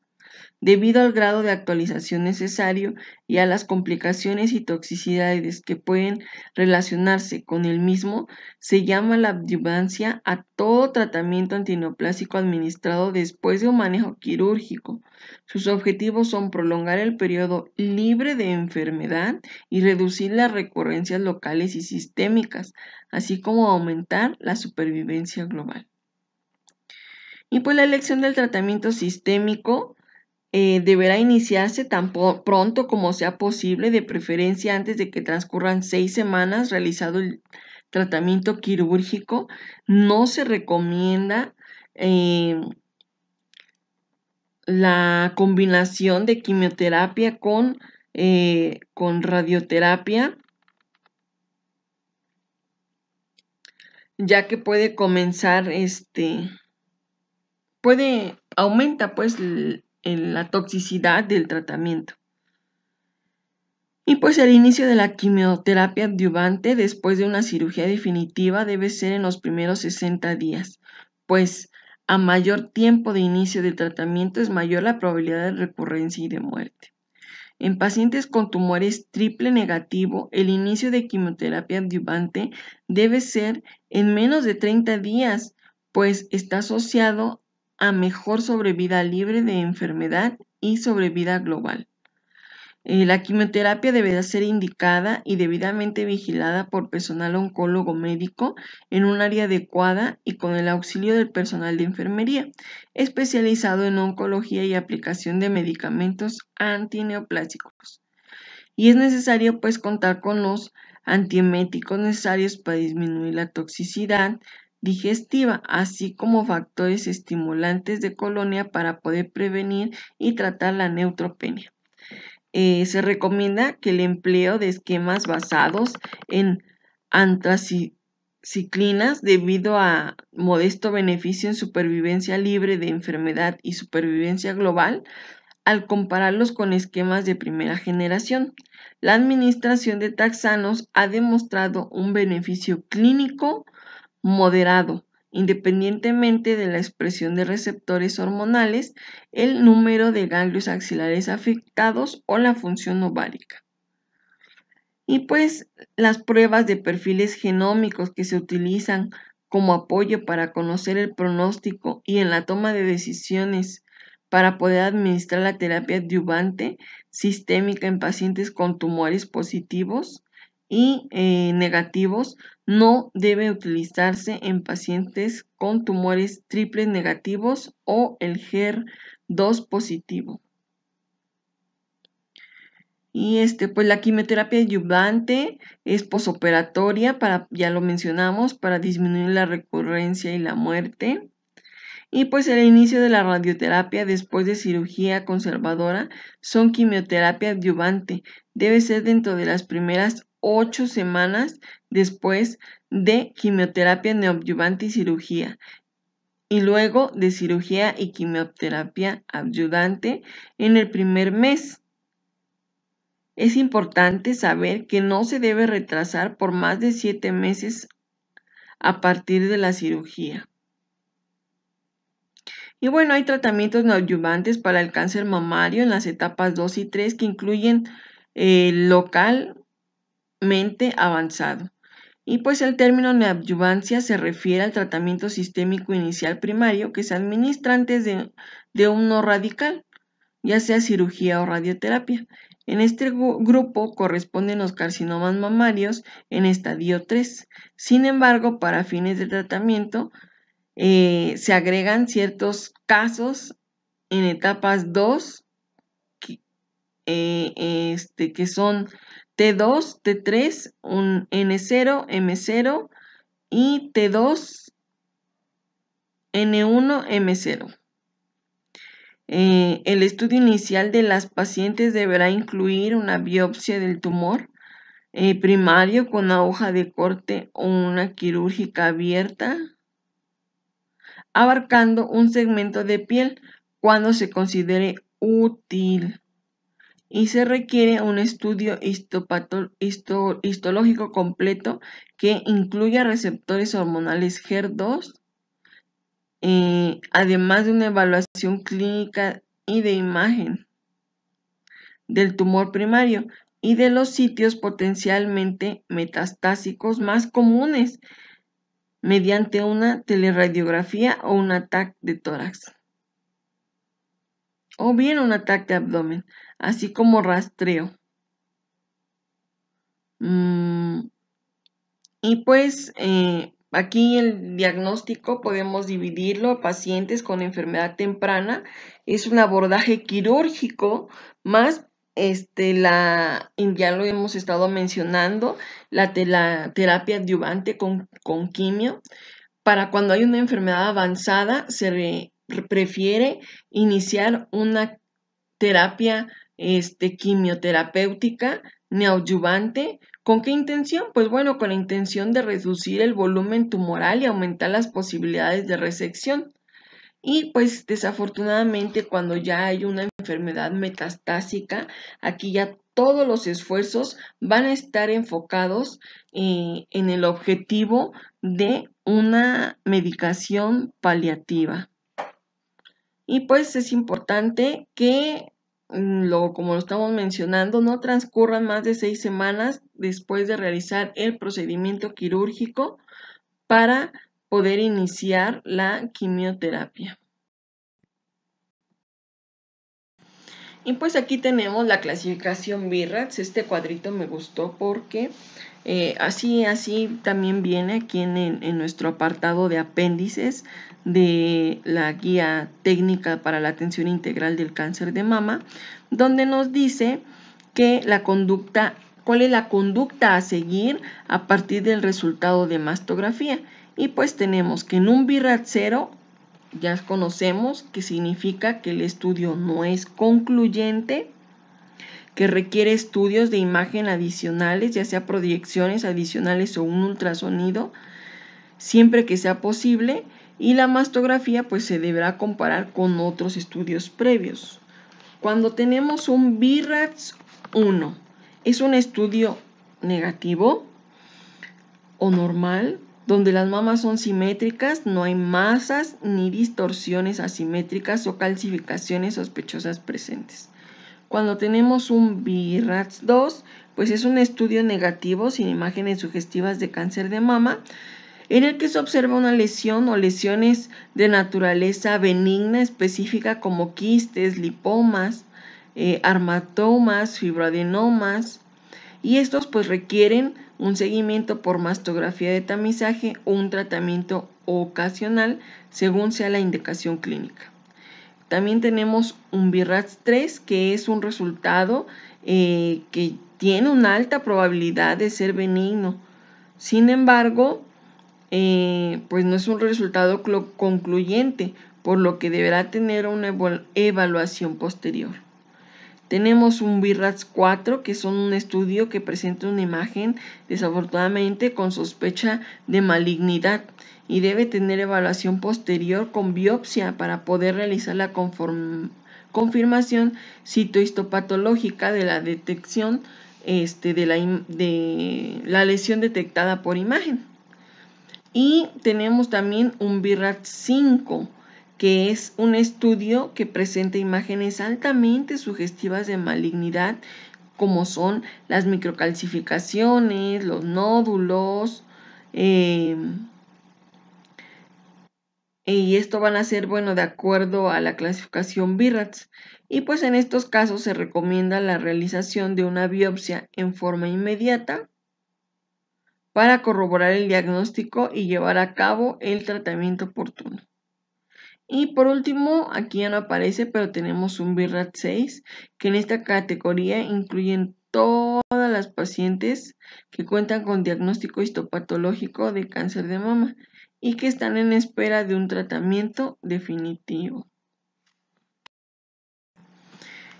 debido al grado de actualización necesario y a las complicaciones y toxicidades que pueden relacionarse con el mismo, se llama la adyuvancia a todo tratamiento antineoplásico administrado después de un manejo quirúrgico. Sus objetivos son prolongar el periodo libre de enfermedad y reducir las recurrencias locales y sistémicas, así como aumentar la supervivencia global. Y pues la elección del tratamiento sistémico eh, deberá iniciarse tan pronto como sea posible, de preferencia antes de que transcurran seis semanas realizado el tratamiento quirúrgico. No se recomienda eh, la combinación de quimioterapia con, eh, con radioterapia, ya que puede comenzar este puede aumenta pues en la toxicidad del tratamiento. Y pues el inicio de la quimioterapia adyuvante después de una cirugía definitiva debe ser en los primeros 60 días, pues a mayor tiempo de inicio del tratamiento es mayor la probabilidad de recurrencia y de muerte. En pacientes con tumores triple negativo, el inicio de quimioterapia adyuvante debe ser en menos de 30 días, pues está asociado a mejor sobrevida libre de enfermedad y sobrevida global. Eh, la quimioterapia deberá ser indicada y debidamente vigilada por personal oncólogo médico en un área adecuada y con el auxilio del personal de enfermería, especializado en oncología y aplicación de medicamentos antineoplásicos. Y es necesario pues contar con los antieméticos necesarios para disminuir la toxicidad, digestiva, así como factores estimulantes de colonia para poder prevenir y tratar la neutropenia. Eh, se recomienda que el empleo de esquemas basados en antraciclinas debido a modesto beneficio en supervivencia libre de enfermedad y supervivencia global al compararlos con esquemas de primera generación. La administración de taxanos ha demostrado un beneficio clínico moderado, independientemente de la expresión de receptores hormonales, el número de ganglios axilares afectados o la función ovárica. Y pues las pruebas de perfiles genómicos que se utilizan como apoyo para conocer el pronóstico y en la toma de decisiones para poder administrar la terapia adyuvante sistémica en pacientes con tumores positivos y eh, negativos no debe utilizarse en pacientes con tumores triple negativos o el HER2 positivo. Y este, pues la quimioterapia adyuvante es posoperatoria, para, ya lo mencionamos, para disminuir la recurrencia y la muerte. Y pues el inicio de la radioterapia después de cirugía conservadora son quimioterapia adyuvante. Debe ser dentro de las primeras ocho semanas después de quimioterapia neoadyuvante y cirugía, y luego de cirugía y quimioterapia ayudante en el primer mes. Es importante saber que no se debe retrasar por más de siete meses a partir de la cirugía. Y bueno, hay tratamientos neoadyuvantes para el cáncer mamario en las etapas 2 y 3 que incluyen eh, localmente avanzado. Y pues el término neoadyuvancia se refiere al tratamiento sistémico inicial primario que se administra antes de, de un no radical, ya sea cirugía o radioterapia. En este grupo corresponden los carcinomas mamarios en estadio 3. Sin embargo, para fines de tratamiento eh, se agregan ciertos casos en etapas 2 eh, este, que son T2, T3, un N0, M0 y T2, N1, M0. el estudio inicial de las pacientes deberá incluir una biopsia del tumor eh, primario con una hoja de corte o una quirúrgica abierta, abarcando un segmento de piel cuando se considere útil y se requiere un estudio histológico completo que incluya receptores hormonales HER2, eh, además de una evaluación clínica y de imagen del tumor primario y de los sitios potencialmente metastásicos más comunes mediante una teleradiografía o un ataque de tórax o bien un ataque de abdomen así como rastreo. Mm, y pues eh, aquí el diagnóstico podemos dividirlo a pacientes con enfermedad temprana. Es un abordaje quirúrgico más este, la, ya lo hemos estado mencionando, la, terapia adyuvante con, quimio. Para cuando hay una enfermedad avanzada, se prefiere iniciar una terapia este, quimioterapéutica neoadyuvante. ¿Con qué intención? Pues bueno, con la intención de reducir el volumen tumoral y aumentar las posibilidades de resección. Y pues desafortunadamente cuando ya hay una enfermedad metastásica, aquí ya todos los esfuerzos van a estar enfocados eh, en el objetivo de una medicación paliativa. Y pues es importante que Mm, como lo estamos mencionando, no transcurran más de seis semanas después de realizar el procedimiento quirúrgico para poder iniciar la quimioterapia. Y pues aquí tenemos la clasificación BIRATS. Este cuadrito me gustó porque eh, así, así también viene aquí en, nuestro apartado de apéndices de la guía técnica para la atención integral del cáncer de mama, donde nos dice que la conducta, cuál es la conducta a seguir a partir del resultado de mastografía. Y pues tenemos que en un BIRAT 0 ya conocemos que significa que el estudio no es concluyente, que requiere estudios de imagen adicionales, ya sea proyecciones adicionales o un ultrasonido, siempre que sea posible, y la mastografía pues se deberá comparar con otros estudios previos. Cuando tenemos un BIRADS 1, ¿es un estudio negativo o normal? donde las mamas son simétricas, no hay masas ni distorsiones asimétricas o calcificaciones sospechosas presentes. Cuando tenemos un BRATS2, pues es un estudio negativo sin imágenes sugestivas de cáncer de mama, en el que se observa una lesión o lesiones de naturaleza benigna específica como quistes, lipomas, eh, armatomas, fibroadenomas, y estos pues requieren un seguimiento por mastografía de tamizaje o un tratamiento ocasional según sea la indicación clínica. También tenemos un BIRATS 3, que es un resultado eh, que tiene una alta probabilidad de ser benigno. Sin embargo, eh, pues no es un resultado concluyente, por lo que deberá tener una evaluación posterior. Tenemos un BIRATS 4, que son un estudio que presenta una imagen desafortunadamente con sospecha de malignidad y debe tener evaluación posterior con biopsia para poder realizar la confirmación citohistopatológica de la detección este, de, la, de la lesión detectada por imagen. Y tenemos también un BIRATS 5 que es un estudio que presenta imágenes altamente sugestivas de malignidad, como son las microcalcificaciones, los nódulos, em, y esto van a ser, bueno, de acuerdo a la clasificación BIRATS. Y pues en estos casos se recomienda la realización de una biopsia en forma inmediata para corroborar el diagnóstico y llevar a cabo el tratamiento oportuno. Y por último, aquí ya no aparece, pero tenemos un BIRAT 6, que en esta categoría incluyen todas las pacientes que cuentan con diagnóstico histopatológico de cáncer de mama y que están en espera de un tratamiento definitivo.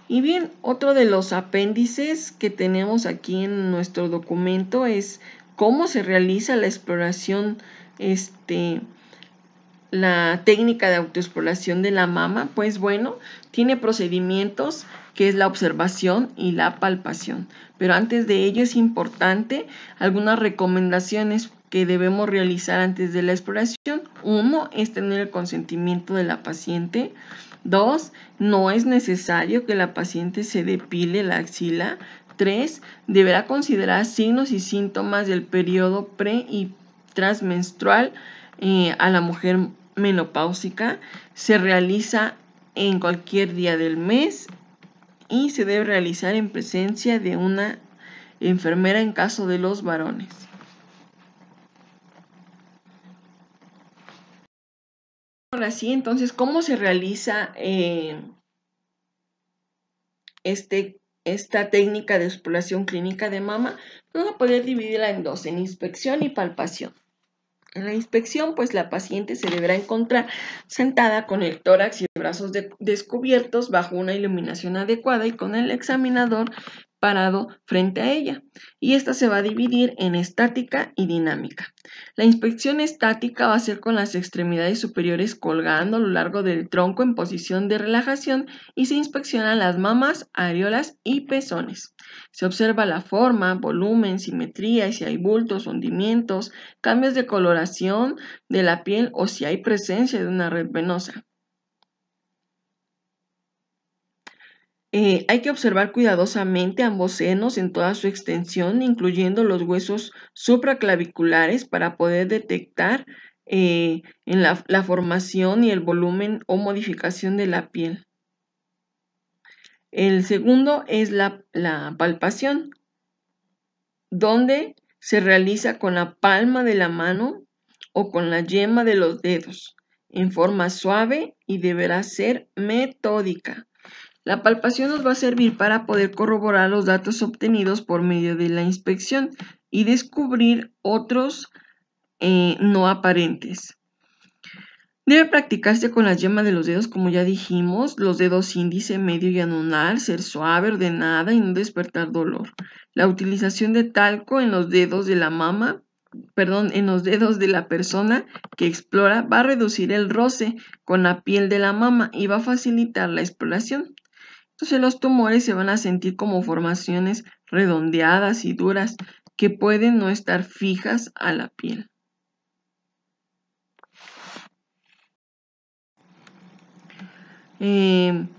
Y bien, otro de los apéndices que tenemos aquí en nuestro documento es cómo se realiza la exploración este, la técnica de autoexploración de la mama, pues bueno, tiene procedimientos que es la observación y la palpación. Pero antes de ello es importante algunas recomendaciones que debemos realizar antes de la exploración. Uno es tener el consentimiento de la paciente. Dos, no es necesario que la paciente se depile la axila. Tres, deberá considerar signos y síntomas del periodo pre y transmenstrual eh, a la mujer menopáusica se realiza en cualquier día del mes y se debe realizar en presencia de una enfermera en caso de los varones. Ahora sí, entonces, ¿cómo se realiza eh, este, esta técnica de exploración clínica de mama? Vamos a poder dividirla en dos, en inspección y palpación. En la inspección, pues la paciente se deberá encontrar sentada con el tórax y brazos descubiertos bajo una iluminación adecuada y con el examinador parado frente a ella y esta se va a dividir en estática y dinámica. La inspección estática va a ser con las extremidades superiores colgando a lo largo del tronco en posición de relajación y se inspeccionan las mamas, areolas y pezones. Se observa la forma, volumen, simetría y si hay bultos, hundimientos, cambios de coloración de la piel o si hay presencia de una red venosa. Eh, hay que observar cuidadosamente ambos senos en toda su extensión, incluyendo los huesos supraclaviculares, para poder detectar eh, la, formación y el volumen o modificación de la piel. El segundo es la, palpación, donde se realiza con la palma de la mano o con la yema de los dedos, en forma suave y deberá ser metódica la palpación nos va a servir para poder corroborar los datos obtenidos por medio de la inspección y descubrir otros eh, no aparentes. Debe practicarse con la yema de los dedos, como ya dijimos, los dedos índice, medio y anular, ser suave, ordenada y no despertar dolor. La utilización de talco en los dedos de la mama, perdón, en los dedos de la persona que explora va a reducir el roce con la piel de la mama y va a facilitar la exploración. Entonces los tumores se van a sentir como formaciones redondeadas y duras que pueden no estar fijas a la piel. Em,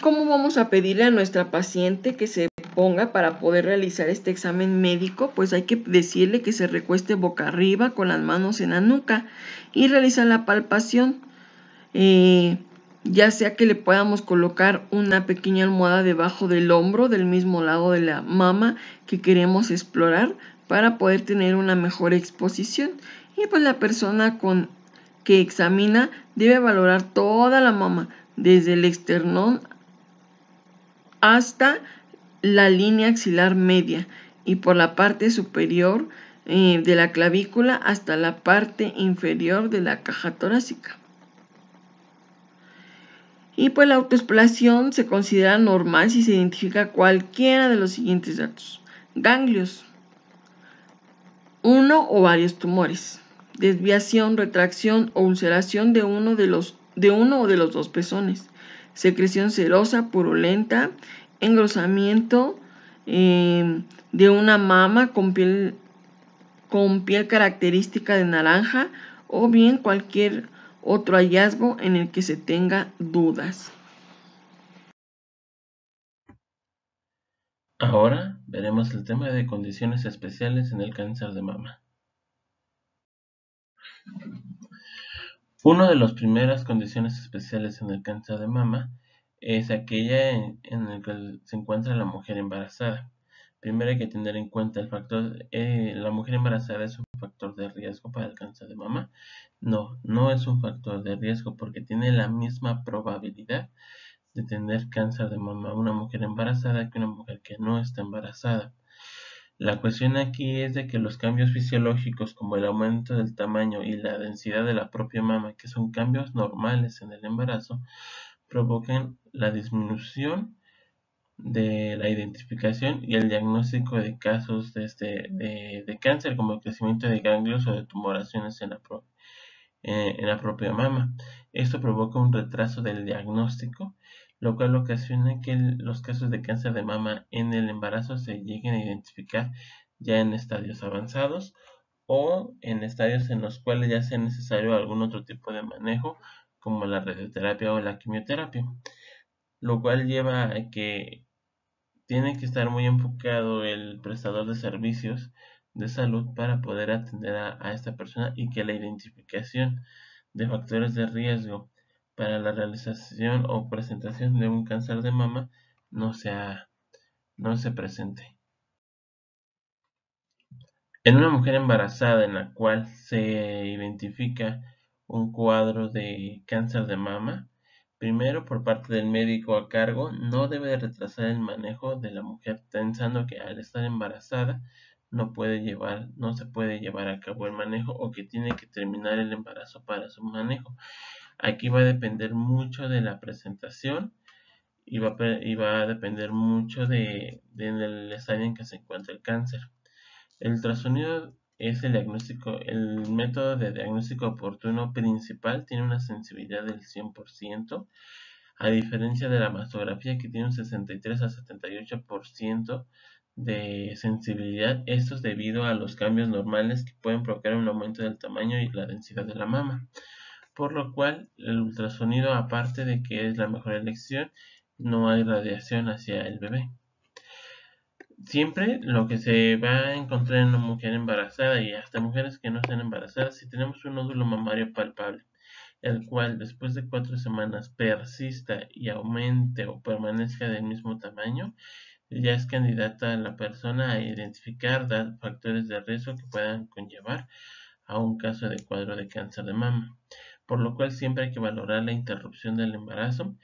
¿Cómo vamos a pedirle a nuestra paciente que se ponga para poder realizar este examen médico? Pues hay que decirle que se recueste boca arriba con las manos en la nuca y realizar la palpación. Eh, ya sea que le podamos colocar una pequeña almohada debajo del hombro del mismo lado de la mama que queremos explorar para poder tener una mejor exposición y pues la persona con que examina debe valorar toda la mama desde el esternón hasta la línea axilar media y por la parte superior eh, de la clavícula hasta la parte inferior de la caja torácica. Y pues la autoexploración se considera normal si se identifica cualquiera de los siguientes datos. Ganglios. Uno o varios tumores. Desviación, retracción o ulceración de uno, de los, de uno o de los dos pezones. Secreción serosa, purulenta. Engrosamiento eh, de una mama con piel, con piel característica de naranja o bien cualquier otro hallazgo en el que se tenga dudas. Ahora veremos el tema de condiciones especiales en el cáncer de mama. Una de las primeras condiciones especiales en el cáncer de mama es aquella en, en la que se encuentra la mujer embarazada. Primero hay que tener en cuenta el factor, eh, la mujer embarazada es un factor de riesgo para el cáncer de mama. No, no es un factor de riesgo porque tiene la misma probabilidad de tener cáncer de mama una mujer embarazada que una mujer que no está embarazada. La cuestión aquí es de que los cambios fisiológicos como el aumento del tamaño y la densidad de la propia mama, que son cambios normales en el embarazo, provocan la disminución de la identificación y el diagnóstico de casos este, de, cáncer como el crecimiento de ganglios o de tumoraciones en la, eh, en la propia mama. Esto provoca un retraso del diagnóstico, lo cual ocasiona que los casos de cáncer de mama en el embarazo se lleguen a identificar ya en estadios avanzados o en estadios en los cuales ya sea necesario algún otro tipo de manejo como la radioterapia o la quimioterapia, lo cual lleva a que tiene que estar muy enfocado el prestador de servicios de salud para poder atender a, esta persona y que la identificación de factores de riesgo para la realización o presentación de un cáncer de mama no, sea, no se presente. En una mujer embarazada en la cual se identifica un cuadro de cáncer de mama, Primero, por parte del médico a cargo, no debe retrasar el manejo de la mujer pensando que al estar embarazada no puede llevar, no se puede llevar a cabo el manejo o que tiene que terminar el embarazo para su manejo. Aquí va a depender mucho de la presentación y va, a depender mucho de, el estadio en que se encuentra el cáncer. El ultrasonido es el diagnóstico, el método de diagnóstico oportuno principal tiene una sensibilidad del 100%, a diferencia de la mastografía que tiene un 63 a 78% de sensibilidad, esto es debido a los cambios normales que pueden provocar un aumento del tamaño y la densidad de la mama, por lo cual el ultrasonido aparte de que es la mejor elección, no hay radiación hacia el bebé siempre lo que se va a encontrar en una mujer embarazada y hasta mujeres que no están embarazadas, si tenemos un nódulo mamario palpable, el cual después de cuatro semanas persista y aumente o permanezca del mismo tamaño, ya es candidata la persona a identificar factores de riesgo que puedan conllevar a un caso de cuadro de cáncer de mama, por lo cual siempre hay que valorar la interrupción del embarazo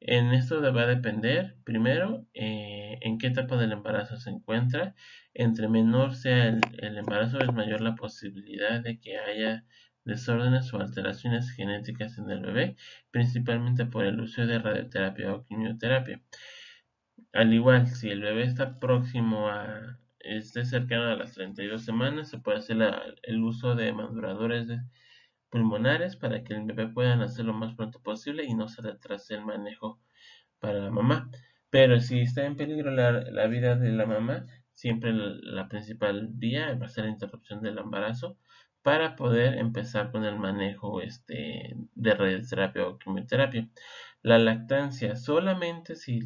en esto va a depender, primero, eh, en qué etapa del embarazo se encuentra. Entre menor sea el, embarazo, es mayor la posibilidad de que haya desórdenes o alteraciones genéticas en el bebé, principalmente por el uso de radioterapia o quimioterapia. Al igual, si el bebé está próximo a, esté cercano a las 32 semanas, se puede hacer el uso de maduradores de pulmonares para que el bebé pueda nacer lo más pronto posible y no se retrase el manejo para la mamá. Pero si está en peligro la, vida de la mamá, siempre la, principal vía va a ser la interrupción del embarazo para poder empezar con el manejo este, de radioterapia o quimioterapia. La lactancia, solamente si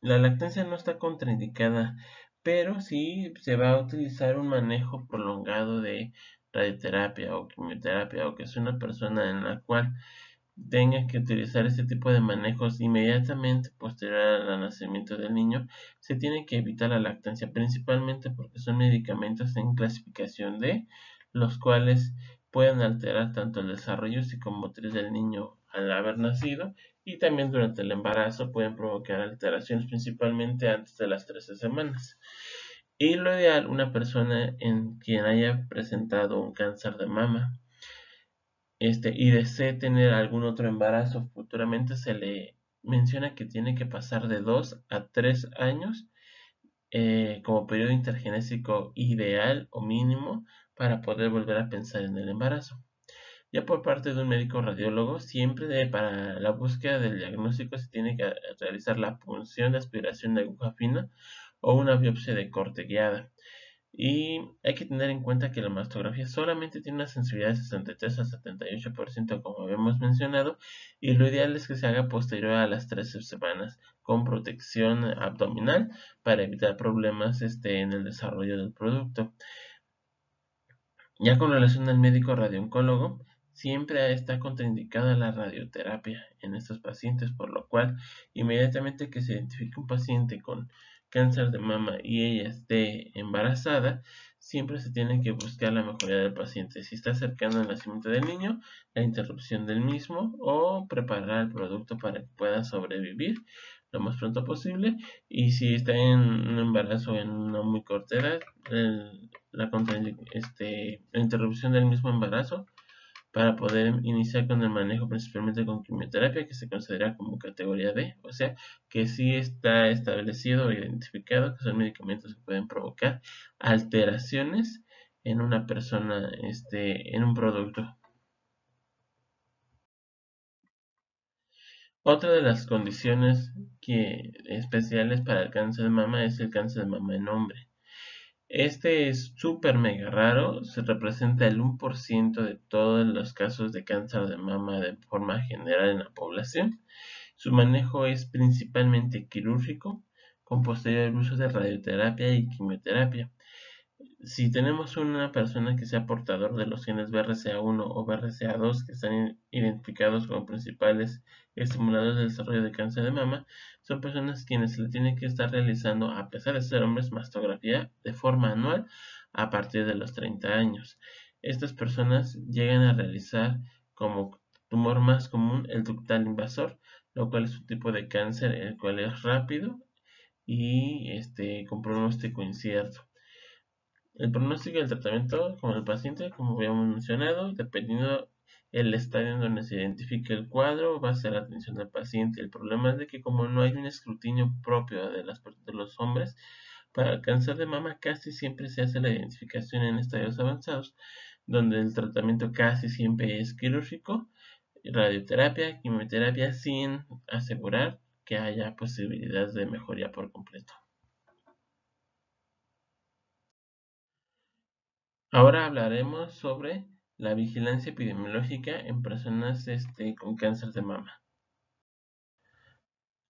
la lactancia no está contraindicada, pero si se va a utilizar un manejo prolongado de radioterapia o quimioterapia o que es una persona en la cual tenga que utilizar este tipo de manejos inmediatamente posterior al nacimiento del niño, se tiene que evitar la lactancia, principalmente porque son medicamentos en clasificación D, los cuales pueden alterar tanto el desarrollo psicomotriz del niño al haber nacido y también durante el embarazo pueden provocar alteraciones principalmente antes de las 13 semanas y lo ideal una persona en quien haya presentado un cáncer de mama este, y desee tener algún otro embarazo futuramente se le menciona que tiene que pasar de 2 a 3 años eh, como periodo intergenésico ideal o mínimo para poder volver a pensar en el embarazo. Ya por parte de un médico radiólogo, siempre para la búsqueda del diagnóstico se tiene que realizar la punción de aspiración de aguja fina o una biopsia de corte guiada. Y hay que tener en cuenta que la mastografía solamente tiene una sensibilidad de 63 a 78% como habíamos mencionado y lo ideal es que se haga posterior a las 13 semanas con protección abdominal para evitar problemas este, en el desarrollo del producto. Ya con relación al médico radiooncólogo, siempre está contraindicada la radioterapia en estos pacientes, por lo cual inmediatamente que se identifique un paciente con cáncer de mama y ella esté embarazada, siempre se tiene que buscar la mejoría del paciente. Si está cercano al nacimiento del niño, la interrupción del mismo o preparar el producto para que pueda sobrevivir lo más pronto posible. Y si está en un embarazo en una muy corta la, este, la interrupción del mismo embarazo para poder iniciar con el manejo principalmente con quimioterapia, que se considera como categoría D, o sea, que sí está establecido o identificado que son medicamentos que pueden provocar alteraciones en una persona, este, en un producto. Otra de las condiciones que, especiales para el cáncer de mama es el cáncer de mama en hombre. Este es súper mega raro, se representa el 1% de todos los casos de cáncer de mama de forma general en la población. Su manejo es principalmente quirúrgico, con posterior uso de radioterapia y quimioterapia. Si tenemos una persona que sea portador de los genes BRCA1 o BRCA2 que están identificados como principales estimuladores de desarrollo de cáncer de mama, son personas quienes le tienen que estar realizando, a pesar de ser hombres, mastografía de forma anual a partir de los 30 años. Estas personas llegan a realizar como tumor más común el ductal invasor, lo cual es un tipo de cáncer el cual es rápido y este, con pronóstico incierto. El pronóstico del tratamiento con el paciente, como habíamos mencionado, dependiendo el estadio en donde se identifique el cuadro, va a ser la atención del paciente. El problema es de que como no hay un escrutinio propio de, las, de los hombres, para el cáncer de mama casi siempre se hace la identificación en estadios avanzados, donde el tratamiento casi siempre es quirúrgico, radioterapia, quimioterapia, sin asegurar que haya posibilidades de mejoría por completo. Ahora hablaremos sobre la vigilancia epidemiológica en personas este, con cáncer de mama.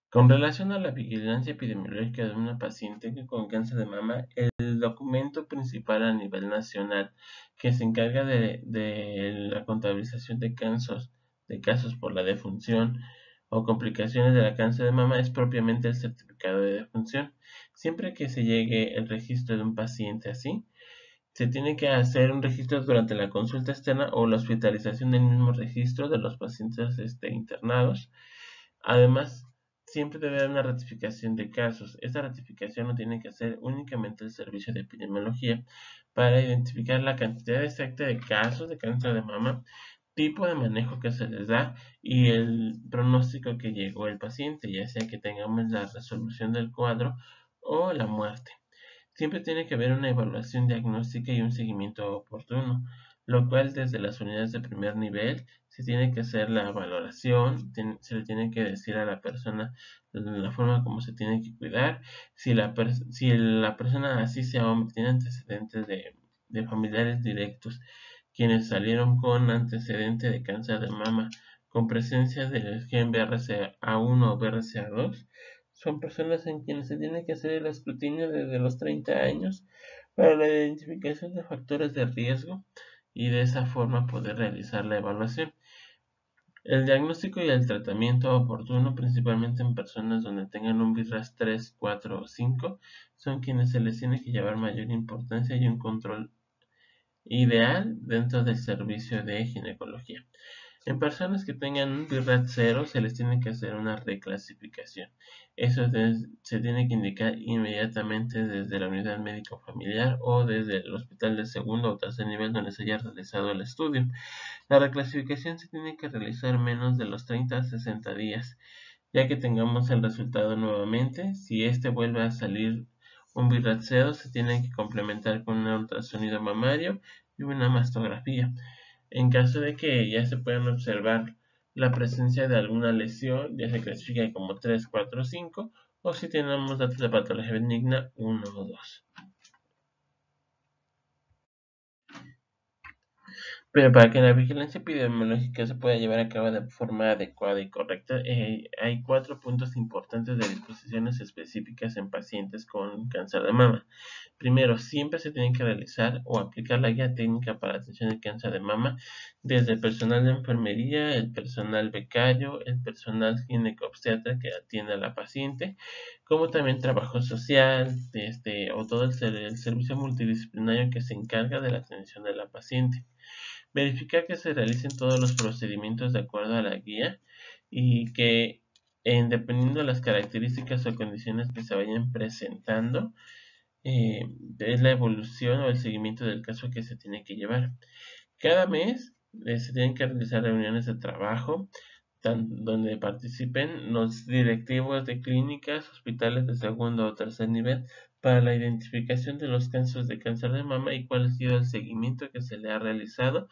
Con relación a la vigilancia epidemiológica de una paciente con cáncer de mama, el documento principal a nivel nacional que se encarga de, la contabilización de, casos, de casos por la defunción o complicaciones de la cáncer de mama es propiamente el certificado de defunción. Siempre que se llegue el registro de un paciente así, se tiene que hacer un registro durante la consulta externa o la hospitalización del mismo registro de los pacientes este, internados. Además, siempre debe haber una ratificación de casos. Esta ratificación lo tiene que hacer únicamente el servicio de epidemiología para identificar la cantidad exacta de casos de cáncer de mama, tipo de manejo que se les da y el pronóstico que llegó el paciente, ya sea que tengamos la resolución del cuadro o la muerte. Siempre tiene que haber una evaluación diagnóstica y un seguimiento oportuno, lo cual desde las unidades de primer nivel se tiene que hacer la valoración, se le tiene que decir a la persona la forma como se tiene que cuidar, si la, persona así sea hombre, tiene antecedentes de, familiares directos, quienes salieron con antecedentes de cáncer de mama, con presencia del gen BRCA1 o BRCA2, son personas en quienes se tiene que hacer el escrutinio desde los 30 años para la identificación de factores de riesgo y de esa forma poder realizar la evaluación. El diagnóstico y el tratamiento oportuno, principalmente en personas donde tengan un BIRAS 3, 4 o 5, son quienes se les tiene que llevar mayor importancia y un control ideal dentro del servicio de ginecología. En personas que tengan un BRAT 0 se les tiene que hacer una reclasificación. Eso se tiene que indicar inmediatamente desde la unidad médico familiar o desde el hospital de segundo o tercer nivel donde se haya realizado el estudio. La reclasificación se tiene que realizar menos de los 30 a 60 días, ya que tengamos el resultado nuevamente. Si este vuelve a salir un BRAT 0 se tiene que complementar con un ultrasonido mamario y una mastografía. En caso de que ya se puedan observar la presencia de alguna lesión, ya se clasifica como 3, 4, 5, o si tenemos datos de patología benigna 1 o 2. Pero para que la vigilancia epidemiológica se pueda llevar a cabo de forma adecuada y correcta, eh, hay cuatro puntos importantes de disposiciones específicas en pacientes con cáncer de mama. Primero, siempre se tiene que realizar o aplicar la guía técnica para atención de cáncer de mama desde el personal de enfermería, el personal becario, el personal ginecobstetra que atiende a la paciente, como también trabajo social este, o todo el servicio multidisciplinario que se encarga de la atención de la paciente verificar que se realicen todos los procedimientos de acuerdo a la guía y que en, dependiendo de las características o condiciones que se vayan presentando, eh, es la evolución o el seguimiento del caso que se tiene que llevar. Cada mes eh, se tienen que realizar reuniones de trabajo donde participen los directivos de clínicas, hospitales de segundo o tercer nivel, para la identificación de los casos de cáncer de mama y cuál ha sido el seguimiento que se le ha realizado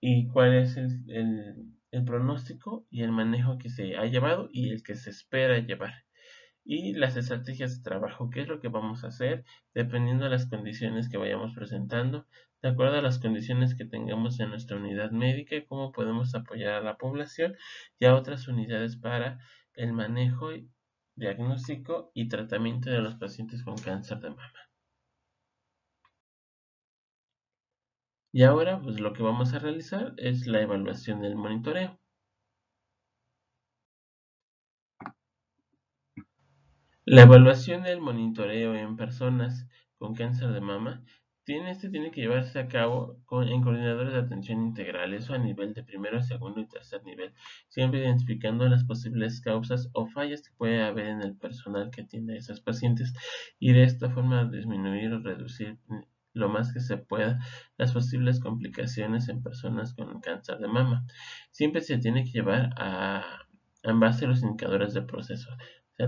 y cuál es el, pronóstico y el manejo que se ha llevado y el que se espera llevar y las estrategias de trabajo, qué es lo que vamos a hacer dependiendo de las condiciones que vayamos presentando, de acuerdo a las condiciones que tengamos en nuestra unidad médica y cómo podemos apoyar a la población y a otras unidades para el manejo Diagnóstico y tratamiento de los pacientes con cáncer de mama. Y ahora, pues lo que vamos a realizar es la evaluación del monitoreo. La evaluación del monitoreo en personas con cáncer de mama este tiene que llevarse a cabo en coordinadores de atención integral, eso a nivel de primero, segundo y tercer nivel, siempre identificando las posibles causas o fallas que puede haber en el personal que atiende a esos pacientes y de esta forma disminuir o reducir lo más que se pueda las posibles complicaciones en personas con cáncer de mama. Siempre se tiene que llevar a, base los indicadores de proceso,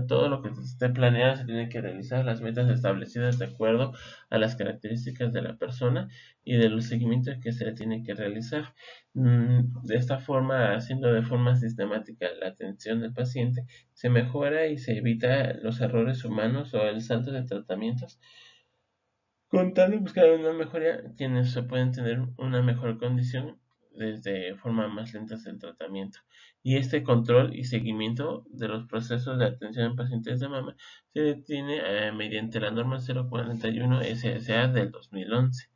todo lo que se esté planeado se tiene que realizar las metas establecidas de acuerdo a las características de la persona y de los seguimientos que se tiene que realizar. Mm, de esta forma, haciendo de forma sistemática la atención del paciente, se mejora y se evita los errores humanos o el salto de tratamientos con tal de buscar una mejoría, quienes pueden tener una mejor condición desde forma más lenta del tratamiento y este control y seguimiento de los procesos de atención en pacientes de mama se detiene eh, mediante la norma 041 SSA del 2011,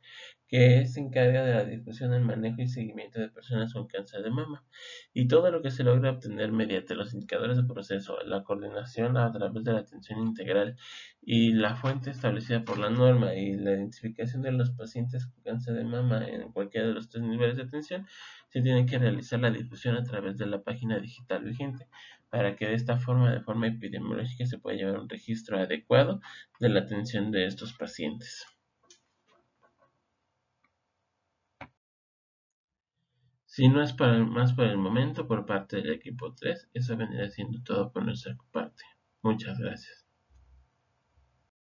que se encarga de la difusión, del manejo y seguimiento de personas con cáncer de mama, y todo lo que se logra obtener mediante los indicadores de proceso, la coordinación a través de la atención integral y la fuente establecida por la norma y la identificación de los pacientes con cáncer de mama en cualquiera de los tres niveles de atención se tiene que realizar la difusión a través de la página digital vigente, para que de esta forma, de forma epidemiológica, se pueda llevar un registro adecuado de la atención de estos pacientes. Si no es más por el momento por parte del equipo 3, eso vendría siendo todo por nuestra parte. Muchas gracias.